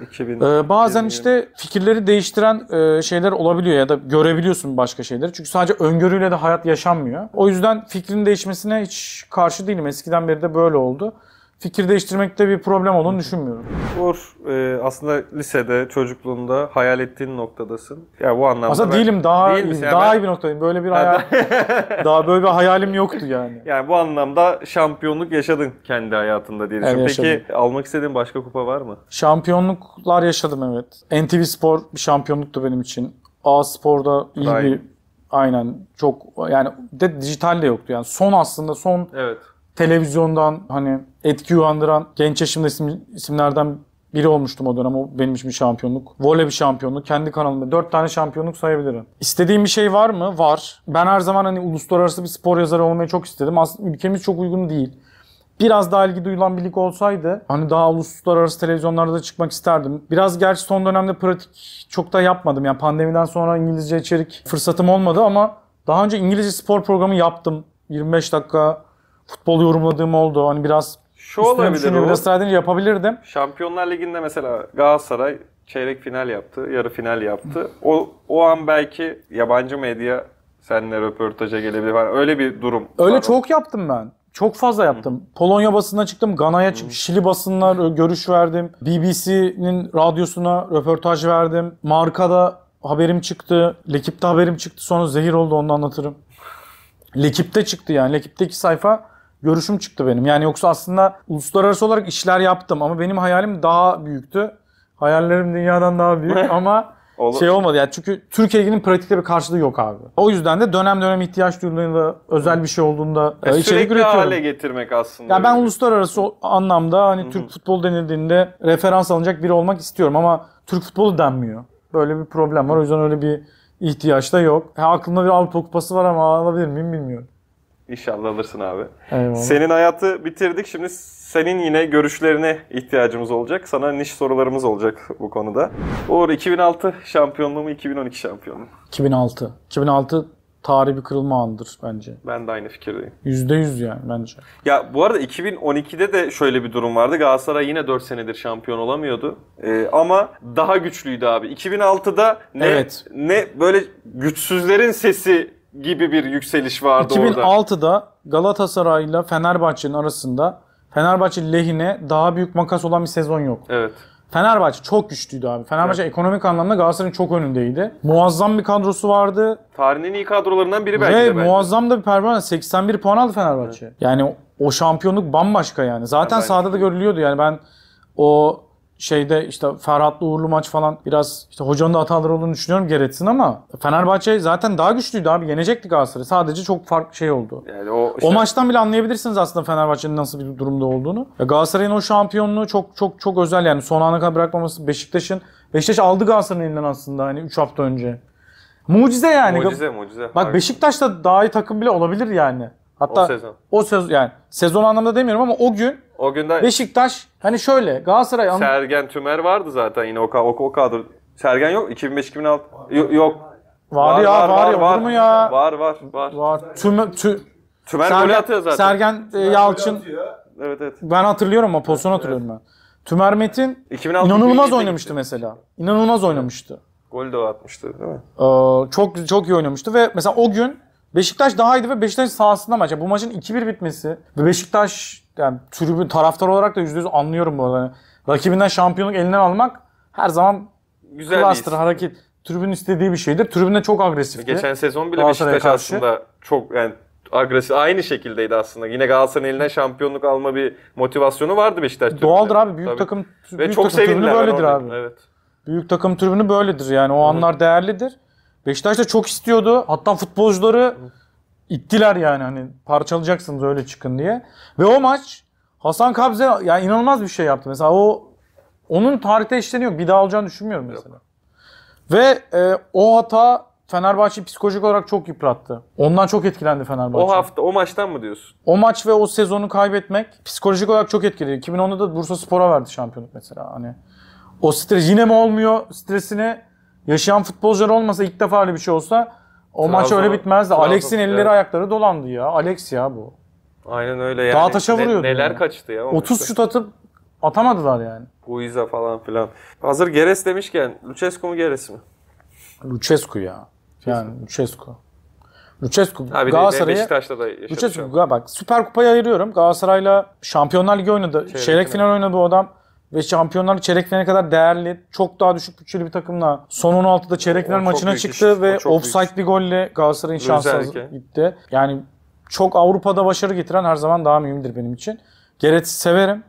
2000, ee, bazen işte fikirleri değiştiren e, şeyler olabiliyor ya da görebiliyorsun başka şeyleri. Çünkü sadece öngörüyle de hayat yaşanmıyor. O yüzden fikrin değişmesine hiç karşı değilim. Eskiden beri de böyle oldu fikir değiştirmekte bir problem olduğunu düşünmüyorum. Uğur e, aslında lisede çocukluğunda hayal ettiğin noktadasın. Ya yani bu anlamda Aslında ben, değilim daha değil misin? daha ben... iyi bir noktadayım. Böyle bir hayal [LAUGHS] daha böyle bir hayalim yoktu yani. [LAUGHS] Yani bu anlamda şampiyonluk yaşadın kendi hayatında diye evet, Peki almak istediğin başka kupa var mı? Şampiyonluklar yaşadım evet. NTV Spor bir şampiyonluktu benim için. A Spor'da iyi Daim. bir aynen çok yani de dijital de yoktu yani son aslında son evet televizyondan hani etki uyandıran genç yaşımda isim, isimlerden biri olmuştum o dönem. O benim için bir şampiyonluk. Voley bir şampiyonluk. Kendi kanalımda dört tane şampiyonluk sayabilirim. İstediğim bir şey var mı? Var. Ben her zaman hani uluslararası bir spor yazarı olmayı çok istedim. Aslında ülkemiz çok uygun değil. Biraz daha ilgi duyulan bir lig olsaydı hani daha uluslararası televizyonlarda da çıkmak isterdim. Biraz gerçi son dönemde pratik çok da yapmadım. Yani pandemiden sonra İngilizce içerik fırsatım olmadı ama daha önce İngilizce spor programı yaptım. 25 dakika futbol yorumladığım oldu. Hani biraz şu olabilir. Biraz sadece yapabilirdim. Şampiyonlar Ligi'nde mesela Galatasaray çeyrek final yaptı, yarı final yaptı. O o an belki yabancı medya seninle röportaja gelebilir. Yani öyle bir durum. Öyle var. çok yaptım ben. Çok fazla yaptım. Hı. Polonya basınına çıktım, Gana'ya çıktım, Şili basınına görüş verdim. BBC'nin radyosuna röportaj verdim. Markada haberim çıktı. Lekip'te haberim çıktı. Sonra zehir oldu onu anlatırım. Lekip'te çıktı yani. Lekip'teki sayfa görüşüm çıktı benim. Yani yoksa aslında uluslararası olarak işler yaptım ama benim hayalim daha büyüktü. Hayallerim dünyadan daha büyük [LAUGHS] ama Olur. şey olmadı. Yani çünkü Türkiye ilginin pratikte bir karşılığı yok abi. O yüzden de dönem dönem ihtiyaç duyduğunda özel bir şey olduğunda e, e içerik sürekli hale getirmek aslında. Ya ben uluslararası anlamda hani Türk futbol denildiğinde referans alınacak biri olmak istiyorum ama Türk futbolu denmiyor. Böyle bir problem var. O yüzden öyle bir ihtiyaç da yok. Ha, aklımda bir Avrupa Kupası var ama alabilir miyim bilmiyorum. İnşallah alırsın abi. Eyvallah. Senin hayatı bitirdik. Şimdi senin yine görüşlerine ihtiyacımız olacak. Sana niş sorularımız olacak bu konuda. Uğur 2006 şampiyonluğu mu 2012 şampiyonluğu mu? 2006. 2006 tarihi bir kırılma anıdır bence. Ben de aynı fikirdeyim. %100 yani bence. Ya bu arada 2012'de de şöyle bir durum vardı. Galatasaray yine 4 senedir şampiyon olamıyordu. Ee, ama daha güçlüydü abi. 2006'da ne evet. ne böyle güçsüzlerin sesi gibi bir yükseliş vardı 2006'da orada. 2006'da Galatasaray'la Fenerbahçe'nin arasında Fenerbahçe lehine daha büyük makas olan bir sezon yok. Evet. Fenerbahçe çok güçlüydü abi. Fenerbahçe evet. ekonomik anlamda Galatasaray'ın çok önündeydi. Muazzam bir kadrosu vardı. Tarihinin iyi kadrolarından biri belki Ve de. Ve muazzam da bir performans. 81 puan aldı Fenerbahçe. Evet. Yani o şampiyonluk bambaşka yani. Zaten ben sahada da görülüyordu yani ben o şeyde işte Ferhat'la Uğurlu maç falan biraz işte hocanın da hataları olduğunu düşünüyorum gereksin ama Fenerbahçe zaten daha güçlüydü abi. Yenecekti Galatasaray. Sadece çok farklı şey oldu. Yani o, işte... o maçtan bile anlayabilirsiniz aslında Fenerbahçe'nin nasıl bir durumda olduğunu. Galatasaray'ın o şampiyonluğu çok çok çok özel yani son ana kadar bırakmaması Beşiktaş'ın Beşiktaş aldı Galatasaray'ın elinden aslında hani 3 hafta önce. Mucize yani. Mucize mucize. Bak harbi. Beşiktaş da daha iyi takım bile olabilir yani. Hatta o sezon. o sezon yani sezon anlamında demiyorum ama o gün o günden Beşiktaş hani şöyle Galatasaray an- Sergen Tümer vardı zaten yine o, ka- o, o kadro. Sergen yok 2005-2006 yok. yok. Var, ya var, ya var, mu ya? Var var var. Var. Tüm, tü, Tümer golü atıyor zaten. Sergen e, Yalçın. Evet evet. Ben hatırlıyorum ama pozisyonu hatırlıyorum ben. Tümer Metin 2006 inanılmaz 2007 oynamıştı mesela. İnanılmaz oynamıştı. Gol de o atmıştı değil mi? Ee, çok çok iyi oynamıştı ve mesela o gün Beşiktaş daha iyiydi ve Beşiktaş sahasında maç. Yani bu maçın 2-1 bitmesi ve Beşiktaş yani tribün taraftar olarak da %100 anlıyorum bu arada. Yani rakibinden şampiyonluk elinden almak her zaman güzel klastır, hareket. Tribün istediği bir şeydir. Tribün de çok agresifti. Geçen sezon bile Beşiktaş aslında çok yani agresif aynı şekildeydi aslında. Yine Galatasaray'ın eline şampiyonluk alma bir motivasyonu vardı Beşiktaş tribünün. Doğaldır abi büyük Tabii. takım Ve büyük çok takım tribünü böyledir abi. Evet. Büyük takım tribünü böyledir yani o Hı-hı. anlar değerlidir. Beşiktaş da çok istiyordu. Hatta futbolcuları Hı-hı ittiler yani hani parçalayacaksınız öyle çıkın diye. Ve o maç Hasan Kabze yani inanılmaz bir şey yaptı. Mesela o onun tarihte işleniyor. Bir daha olacağını düşünmüyorum mesela. Yok. Ve e, o hata Fenerbahçe psikolojik olarak çok yıprattı. Ondan çok etkilendi Fenerbahçe. O hafta, o maçtan mı diyorsun? O maç ve o sezonu kaybetmek psikolojik olarak çok etkiledi. 2010'da da Bursa Spor'a verdi şampiyonluk mesela. Hani o stres yine mi olmuyor stresini yaşayan futbolcular olmasa ilk defa öyle bir şey olsa o Trabzon, maç öyle bitmezdi. Trabzon, Alex'in elleri evet. ayakları dolandı ya. Alex ya bu. Aynen öyle yani. Dağ taşa vuruyordu. Ne, neler yani. kaçtı ya. 30 şut atıp atamadılar yani. Guiza falan filan. Hazır Geres demişken Lucescu mu Geres mi? Lucescu ya. Yani Lucescu. Lucescu Galatasaray'a Lucescu bak Süper Kupa'yı ayırıyorum. Galatasaray'la Şampiyonlar Ligi oynadı. Çeyrek, Çeyrek final oynadı bu adam ve şampiyonlar çeyrek finaline kadar değerli. Çok daha düşük bütçeli bir takımla son 16'da çeyrek final maçına çıktı iş. ve offside bir golle Galatasaray'ın şansı gitti. Yani çok Avrupa'da başarı getiren her zaman daha mühimdir benim için. Gerets'i severim.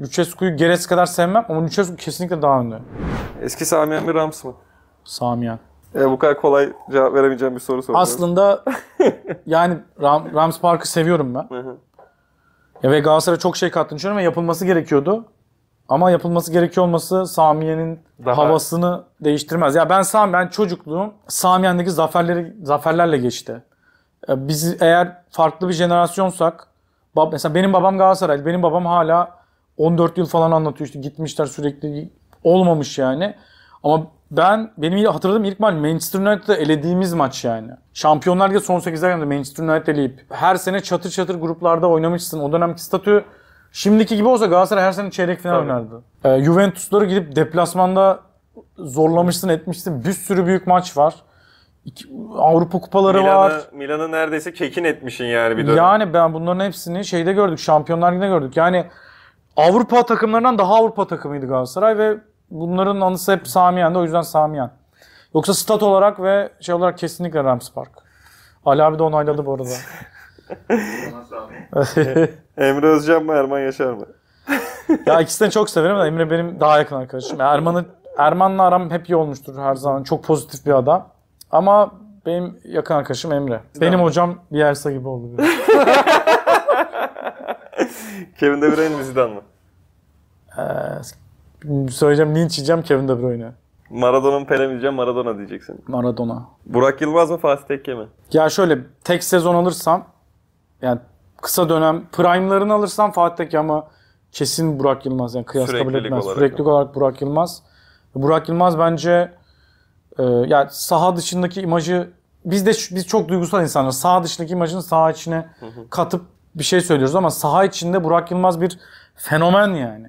Lucescu'yu Gerets kadar sevmem ama Lucescu kesinlikle daha önde. Eski Samiyan mı Rams mı? Samiyan. E, bu kadar kolay cevap veremeyeceğim bir soru soruyorum. Aslında [LAUGHS] yani Ram, Rams Park'ı seviyorum ben. Hı hı. Ya ve Galatasaray'a çok şey kattığını düşünüyorum ve yapılması gerekiyordu. Ama yapılması gerekiyor olması Samiye'nin Daha- havasını değiştirmez. Ya ben Sami ben çocukluğum Samiye'ndeki zaferleri zaferlerle geçti. Biz eğer farklı bir jenerasyonsak bab- mesela benim babam Galatasaraylı. Benim babam hala 14 yıl falan anlatıyor işte gitmişler sürekli olmamış yani. Ama ben benim iyi hatırladığım ilk maç Manchester United'ı elediğimiz maç yani. Şampiyonlar Ligi son 8'ler yanında Manchester United eleyip her sene çatır çatır gruplarda oynamışsın. O dönemki statü Şimdiki gibi olsa Galatasaray her sene çeyrek final Tabii. oynardı. Ee, Juventus'ları gidip deplasmanda zorlamışsın etmişsin. Bir sürü büyük maç var. İki, Avrupa kupaları Milan'ı, var. Milan'ı neredeyse kekin etmişsin yani bir dönem. Yani ben bunların hepsini şeyde gördük. Şampiyonlar Ligi'nde gördük. Yani Avrupa takımlarından daha Avrupa takımıydı Galatasaray ve bunların anısı hep Samiyen'de. O yüzden Samiyen. Yoksa stat olarak ve şey olarak kesinlikle Rams Park. Ali abi de onayladı bu arada. [LAUGHS] [LAUGHS] Emre Özcan mı Erman Yaşar mı? [LAUGHS] ya ikisini çok severim de Emre benim daha yakın arkadaşım. Yani Erman'ı Erman'la aram hep iyi olmuştur her zaman. Çok pozitif bir adam. Ama benim yakın arkadaşım Emre. Benim hocam bir Bielsa gibi oldu. [LAUGHS] Kevin De Bruyne mi Zidane mı? Ee, söyleyeceğim linç yiyeceğim Kevin De Bruyne. Maradona'nın Pele mi diyeceğim Maradona diyeceksin. Maradona. Burak Yılmaz mı Fatih Tekke mi? Ya şöyle tek sezon alırsam yani kısa dönem prime'larını alırsan Fatih Tekke ama kesin Burak Yılmaz yani kıyas kabul etmez. Olarak Sürekli olarak Burak Yılmaz. Burak Yılmaz bence e, yani saha dışındaki imajı biz de biz çok duygusal insanlar. Saha dışındaki imajını saha içine katıp bir şey söylüyoruz ama saha içinde Burak Yılmaz bir fenomen yani.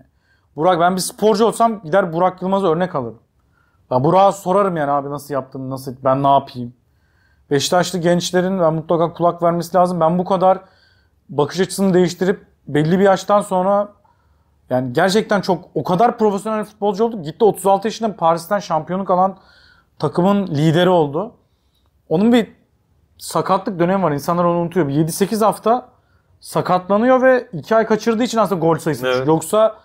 Burak ben bir sporcu olsam gider Burak Yılmaz'a örnek alırım. Ya Burak'a sorarım yani abi nasıl yaptın, nasıl ben ne yapayım? Beşiktaşlı gençlerin ben mutlaka kulak vermesi lazım. Ben bu kadar bakış açısını değiştirip belli bir yaştan sonra yani gerçekten çok o kadar profesyonel futbolcu oldu. Gitti 36 yaşında Paris'ten şampiyonluk alan takımın lideri oldu. Onun bir sakatlık dönemi var. İnsanlar onu unutuyor. 7-8 hafta sakatlanıyor ve 2 ay kaçırdığı için aslında gol sayısı evet. Yoksa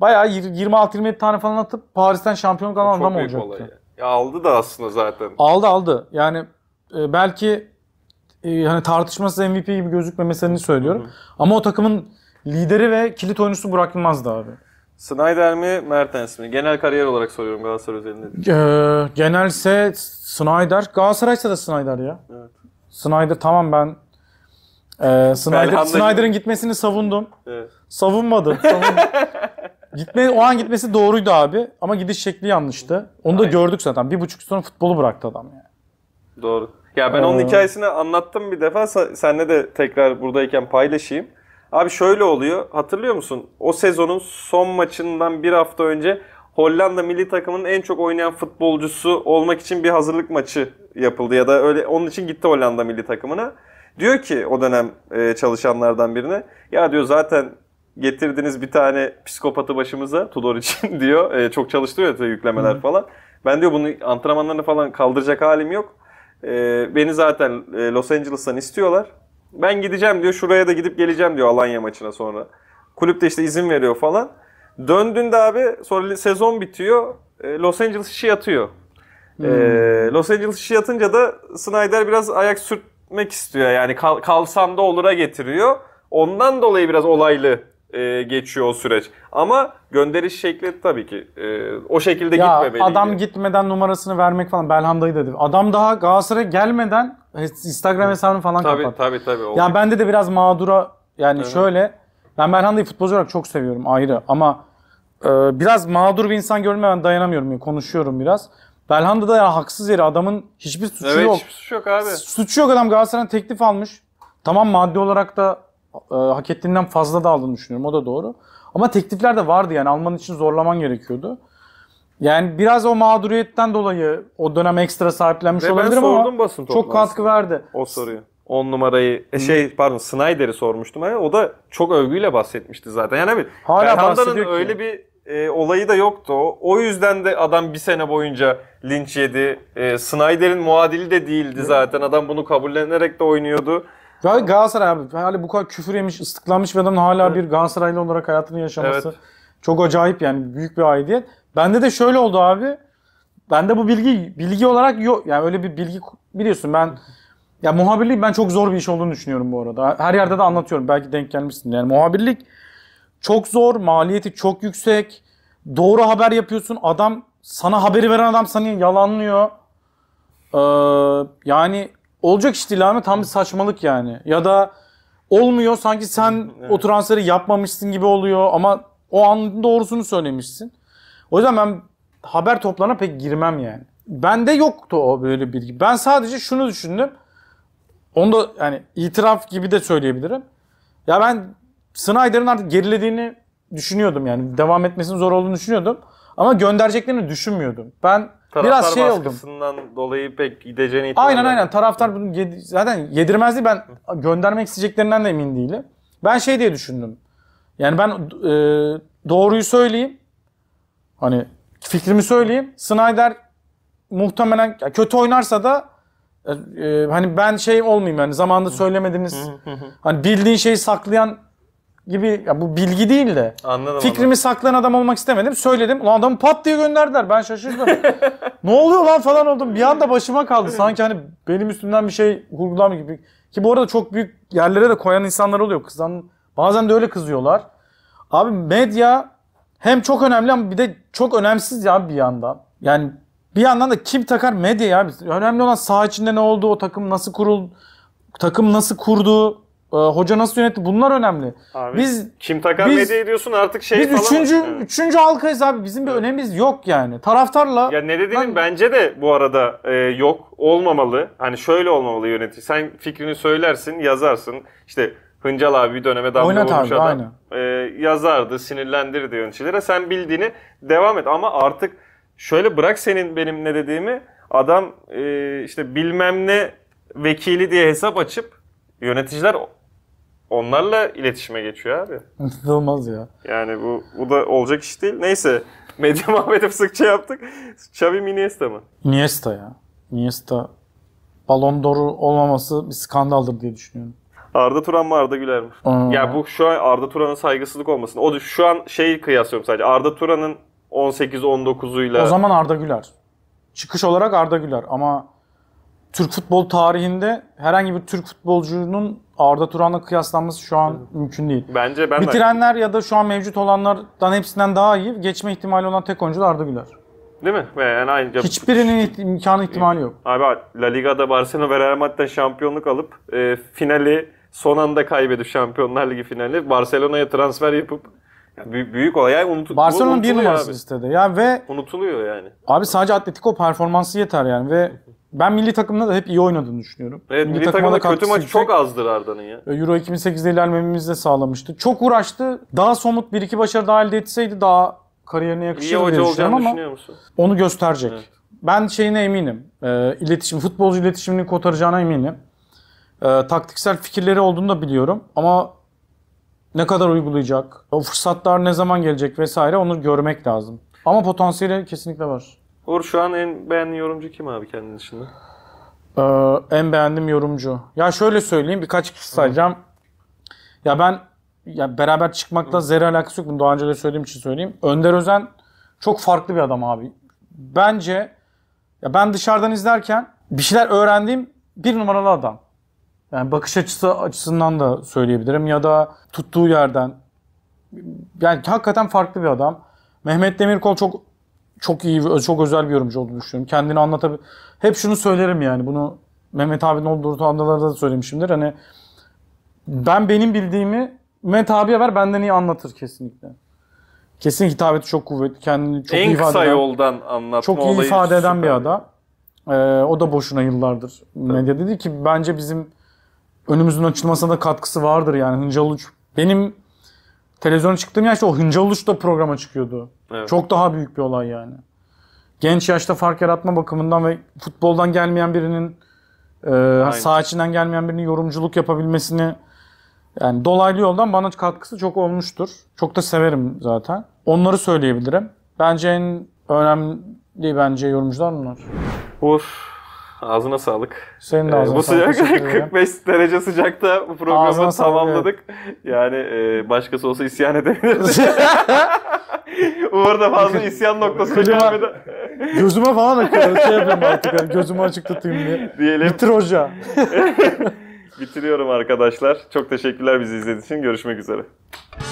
bayağı 26-27 tane falan atıp Paris'ten şampiyonluk alan adam olacaktı. Olay ya. ya aldı da aslında zaten. Aldı aldı. Yani e, belki e, hani tartışması MVP gibi gözükmemesini söylüyorum. Hı-hı. Ama o takımın lideri ve kilit oyuncusu Burak Yılmaz'dı abi. Snyder mi Mertens mi? Genel kariyer olarak soruyorum Galatasaray özelinde. Ee, genelse Snyder. Galatasaray'sa da Snyder ya. Evet. Snyder tamam ben e, Snyder, Snyder'ın gitmesini savundum. Evet. Savunmadım. [LAUGHS] Gitme, o an gitmesi doğruydu abi ama gidiş şekli yanlıştı. Onu da Aynen. gördük zaten. Bir buçuk sonra futbolu bıraktı adam yani. Doğru. Ya ben onun ee, hikayesini anlattım bir defa. Senle de tekrar buradayken paylaşayım. Abi şöyle oluyor. Hatırlıyor musun? O sezonun son maçından bir hafta önce Hollanda milli takımının en çok oynayan futbolcusu olmak için bir hazırlık maçı yapıldı ya da öyle onun için gitti Hollanda milli takımına. Diyor ki o dönem e, çalışanlardan birine ya diyor zaten getirdiniz bir tane psikopatı başımıza Tudor için [LAUGHS] diyor. E, çok çalıştırıyor ya yüklemeler falan. Ben diyor bunu antrenmanlarını falan kaldıracak halim yok. E, beni zaten e, Los Angeles'tan istiyorlar. Ben gideceğim diyor. Şuraya da gidip geleceğim diyor Alanya maçına sonra. Kulüp de işte izin veriyor falan. Döndüğünde abi sonra sezon bitiyor. E, Los Angeles işi yatıyor. Ee, hmm. Los Angeles işi yatınca da Snyder biraz ayak sürtmek istiyor. Yani kal, kalsam da olura getiriyor. Ondan dolayı biraz olaylı e, geçiyor o süreç. Ama gönderiş şekli tabii ki e, o şekilde ya, gitmemeliydi. Adam gitmeden numarasını vermek falan Belhanda'yı dedi. Adam daha Galatasaray'a gelmeden Instagram hesabını falan tabii, kapattı. Tabii tabii. Oldu. Yani bende de biraz mağdura yani evet. şöyle ben Belhanda'yı futbolcu olarak çok seviyorum ayrı ama e, biraz mağdur bir insan görmeye ben dayanamıyorum. Yani konuşuyorum biraz. Belhanda'da ya haksız yeri adamın hiçbir suçu evet, yok. Evet hiçbir suçu yok abi. Suçu yok adam Galatasaray'dan teklif almış. Tamam maddi olarak da e, hak ettiğinden fazla da aldığını düşünüyorum. O da doğru. Ama teklifler de vardı yani alman için zorlaman gerekiyordu. Yani biraz o mağduriyetten dolayı o dönem ekstra sahiplenmiş Ve olabilirim ama basın çok katkı verdi. O soruyu. 10 numarayı e şey pardon Snyder'i sormuştum ama hani o da çok övgüyle bahsetmişti zaten. Yani Hala abi Belhanda'nın öyle bir e, olayı da yoktu. O. yüzden de adam bir sene boyunca linç yedi. E, Snyder'in muadili de değildi zaten. Adam bunu kabullenerek de oynuyordu. Galatasaray abi hali bu kadar küfür yemiş, ıslıklanmış bir adamın hala evet. bir Galatasaraylı olarak hayatını yaşaması evet. çok acayip yani büyük bir aidiyet. Bende de şöyle oldu abi. Bende bu bilgi bilgi olarak yok. Yani öyle bir bilgi biliyorsun ben ya muhabirlik ben çok zor bir iş olduğunu düşünüyorum bu arada. Her yerde de anlatıyorum. Belki denk gelmişsin. Yani muhabirlik çok zor, maliyeti çok yüksek. Doğru haber yapıyorsun. Adam sana haberi veren adam seni yalanlıyor. Ee, yani olacak iş değil Ahmet tam bir saçmalık yani. Ya da olmuyor sanki sen evet. o transferi yapmamışsın gibi oluyor ama o an doğrusunu söylemişsin. O yüzden ben haber toplarına pek girmem yani. Bende yoktu o böyle bilgi. Ben sadece şunu düşündüm. Onu da yani itiraf gibi de söyleyebilirim. Ya ben Snyder'ın artık gerilediğini düşünüyordum yani. Devam etmesinin zor olduğunu düşünüyordum. Ama göndereceklerini düşünmüyordum. Ben taraftar biraz şey baskısından oldum. dolayı pek gideceğini Aynen aynen. Taraftar bunu yedi, zaten yedirmezdi. Ben göndermek isteyeceklerinden de emin değilim. Ben şey diye düşündüm. Yani ben e, doğruyu söyleyeyim. Hani fikrimi söyleyeyim. Snyder muhtemelen kötü oynarsa da e, e, hani ben şey olmayayım yani zamanında söylemediniz. hani bildiğin şeyi saklayan gibi ya bu bilgi değil de anladım, fikrimi anladım. saklayan adam olmak istemedim. Söyledim. Ulan adamı pat diye gönderdiler. Ben şaşırdım. [LAUGHS] ne oluyor lan falan oldum. Bir anda başıma kaldı. Sanki hani benim üstümden bir şey hurgulam gibi. Ki bu arada çok büyük yerlere de koyan insanlar oluyor. Kızan bazen de öyle kızıyorlar. Abi medya hem çok önemli ama bir de çok önemsiz ya bir yandan. Yani bir yandan da kim takar medya abi. Önemli olan saha içinde ne oldu, o takım nasıl kurul takım nasıl kurdu, ee, hoca nasıl yönetti? Bunlar önemli. Abi, biz kim takar biz, medyayı diyorsun artık şey biz falan. Biz üçüncü, yani. üçüncü halkayız abi. Bizim bir evet. önemimiz yok yani. Taraftarla. Ya ne dediğinin ben... bence de bu arada e, yok. Olmamalı. Hani şöyle olmamalı yönetici. Sen fikrini söylersin, yazarsın. İşte Hıncal abi bir döneme damga Oynat vurmuş abi, adam. E, yazardı, sinirlendirdi yöneticilere. Sen bildiğini devam et. Ama artık şöyle bırak senin benim ne dediğimi. Adam e, işte bilmem ne vekili diye hesap açıp yöneticiler onlarla iletişime geçiyor abi. Olmaz ya. Yani bu, bu da olacak iş değil. Neyse. Medya [LAUGHS] muhabbeti sıkça yaptık. Xavi mi Iniesta mı? Iniesta ya. Iniesta Balon doğru olmaması bir skandaldır diye düşünüyorum. Arda Turan mı Arda Güler mi? Aa. Ya bu şu an Arda Turan'ın saygısızlık olmasın. O şu an şey kıyaslıyorum sadece. Arda Turan'ın 18-19'uyla. O zaman Arda Güler. Çıkış olarak Arda Güler ama Türk futbol tarihinde herhangi bir Türk futbolcunun Arda Turan'la kıyaslanması şu an mümkün değil. Bence ben Bitirenler ya da şu an mevcut olanlardan hepsinden daha iyi. Geçme ihtimali olan tek oyuncu da Arda Güler. Değil mi? Yani aynı Hiçbirinin ihti- imkanı ihtimali yok. Abi La Liga'da Barcelona ve Real Madrid'den şampiyonluk alıp e, finali son anda kaybedip Şampiyonlar Ligi finali Barcelona'ya transfer yapıp yani büyük, büyük olay. Yani unut, Barcelona bir numarası abi. listede. Ya ve unutuluyor yani. Abi sadece Atletico performansı yeter yani ve ben milli takımda da hep iyi oynadığını düşünüyorum. Evet, milli, milli takımda kötü maçı çok azdır Arda'nın ya. E, Euro 2008'de ilerlememizi de sağlamıştı. Çok uğraştı. Daha somut bir iki başarı daha elde etseydi daha kariyerine yakışır. iyi diye düşünüyorum ama musun? onu gösterecek. Evet. Ben şeyine eminim. E, iletişim, futbolcu iletişimini kotaracağına eminim. E, taktiksel fikirleri olduğunu da biliyorum ama ne kadar uygulayacak, o fırsatlar ne zaman gelecek vesaire onu görmek lazım. Ama potansiyeli kesinlikle var. Uğur şu an en beğendiğin yorumcu kim abi kendin dışında? Ee, en beğendiğim yorumcu. Ya şöyle söyleyeyim birkaç kişi sayacağım. Hı. Ya ben ya beraber çıkmakla zerre alakası yok. Bunu daha önce de söylediğim için söyleyeyim. Önder Özen çok farklı bir adam abi. Bence ya ben dışarıdan izlerken bir şeyler öğrendiğim bir numaralı adam. Yani bakış açısı açısından da söyleyebilirim ya da tuttuğu yerden. Yani hakikaten farklı bir adam. Mehmet Demirkol çok çok iyi, çok özel bir yorumcu olduğunu düşünüyorum. Kendini anlatabilir. Hep şunu söylerim yani bunu Mehmet abinin olduğu anılarda da söylemişimdir. Hani ben benim bildiğimi Mehmet abiye ver benden iyi anlatır kesinlikle. Kesin hitabeti çok kuvvetli. Kendini çok en iyi ifade kısa eden, yoldan anlatma Çok iyi ifade eden süper. bir adam. Ee, o da boşuna yıllardır Tabii. medya dedi ki bence bizim önümüzün açılmasına da katkısı vardır yani. Hıncal hani Uç benim Televizyona çıktığım yaşta o Hıncaluç da programa çıkıyordu. Evet. Çok daha büyük bir olay yani. Genç yaşta fark yaratma bakımından ve futboldan gelmeyen birinin e, sağ içinden gelmeyen birinin yorumculuk yapabilmesini yani dolaylı yoldan bana katkısı çok olmuştur. Çok da severim zaten. Onları söyleyebilirim. Bence en önemli bence yorumcular bunlar. Uğur Ağzına sağlık. Senin de ee, ağzına ee, bu sağlık. Bu sıcak 45 derece sıcakta bu programı ağzına tamamladık. Sağlık. Yani e, başkası olsa isyan edebilirdi. Umarım [LAUGHS] da fazla isyan noktası gelmedi. Gözüme falan akıyor. Şey yapayım artık. Yani gözümü açık tutayım diye. Diyelim. Bitir hoca. [LAUGHS] Bitiriyorum arkadaşlar. Çok teşekkürler bizi izlediğiniz için. Görüşmek üzere.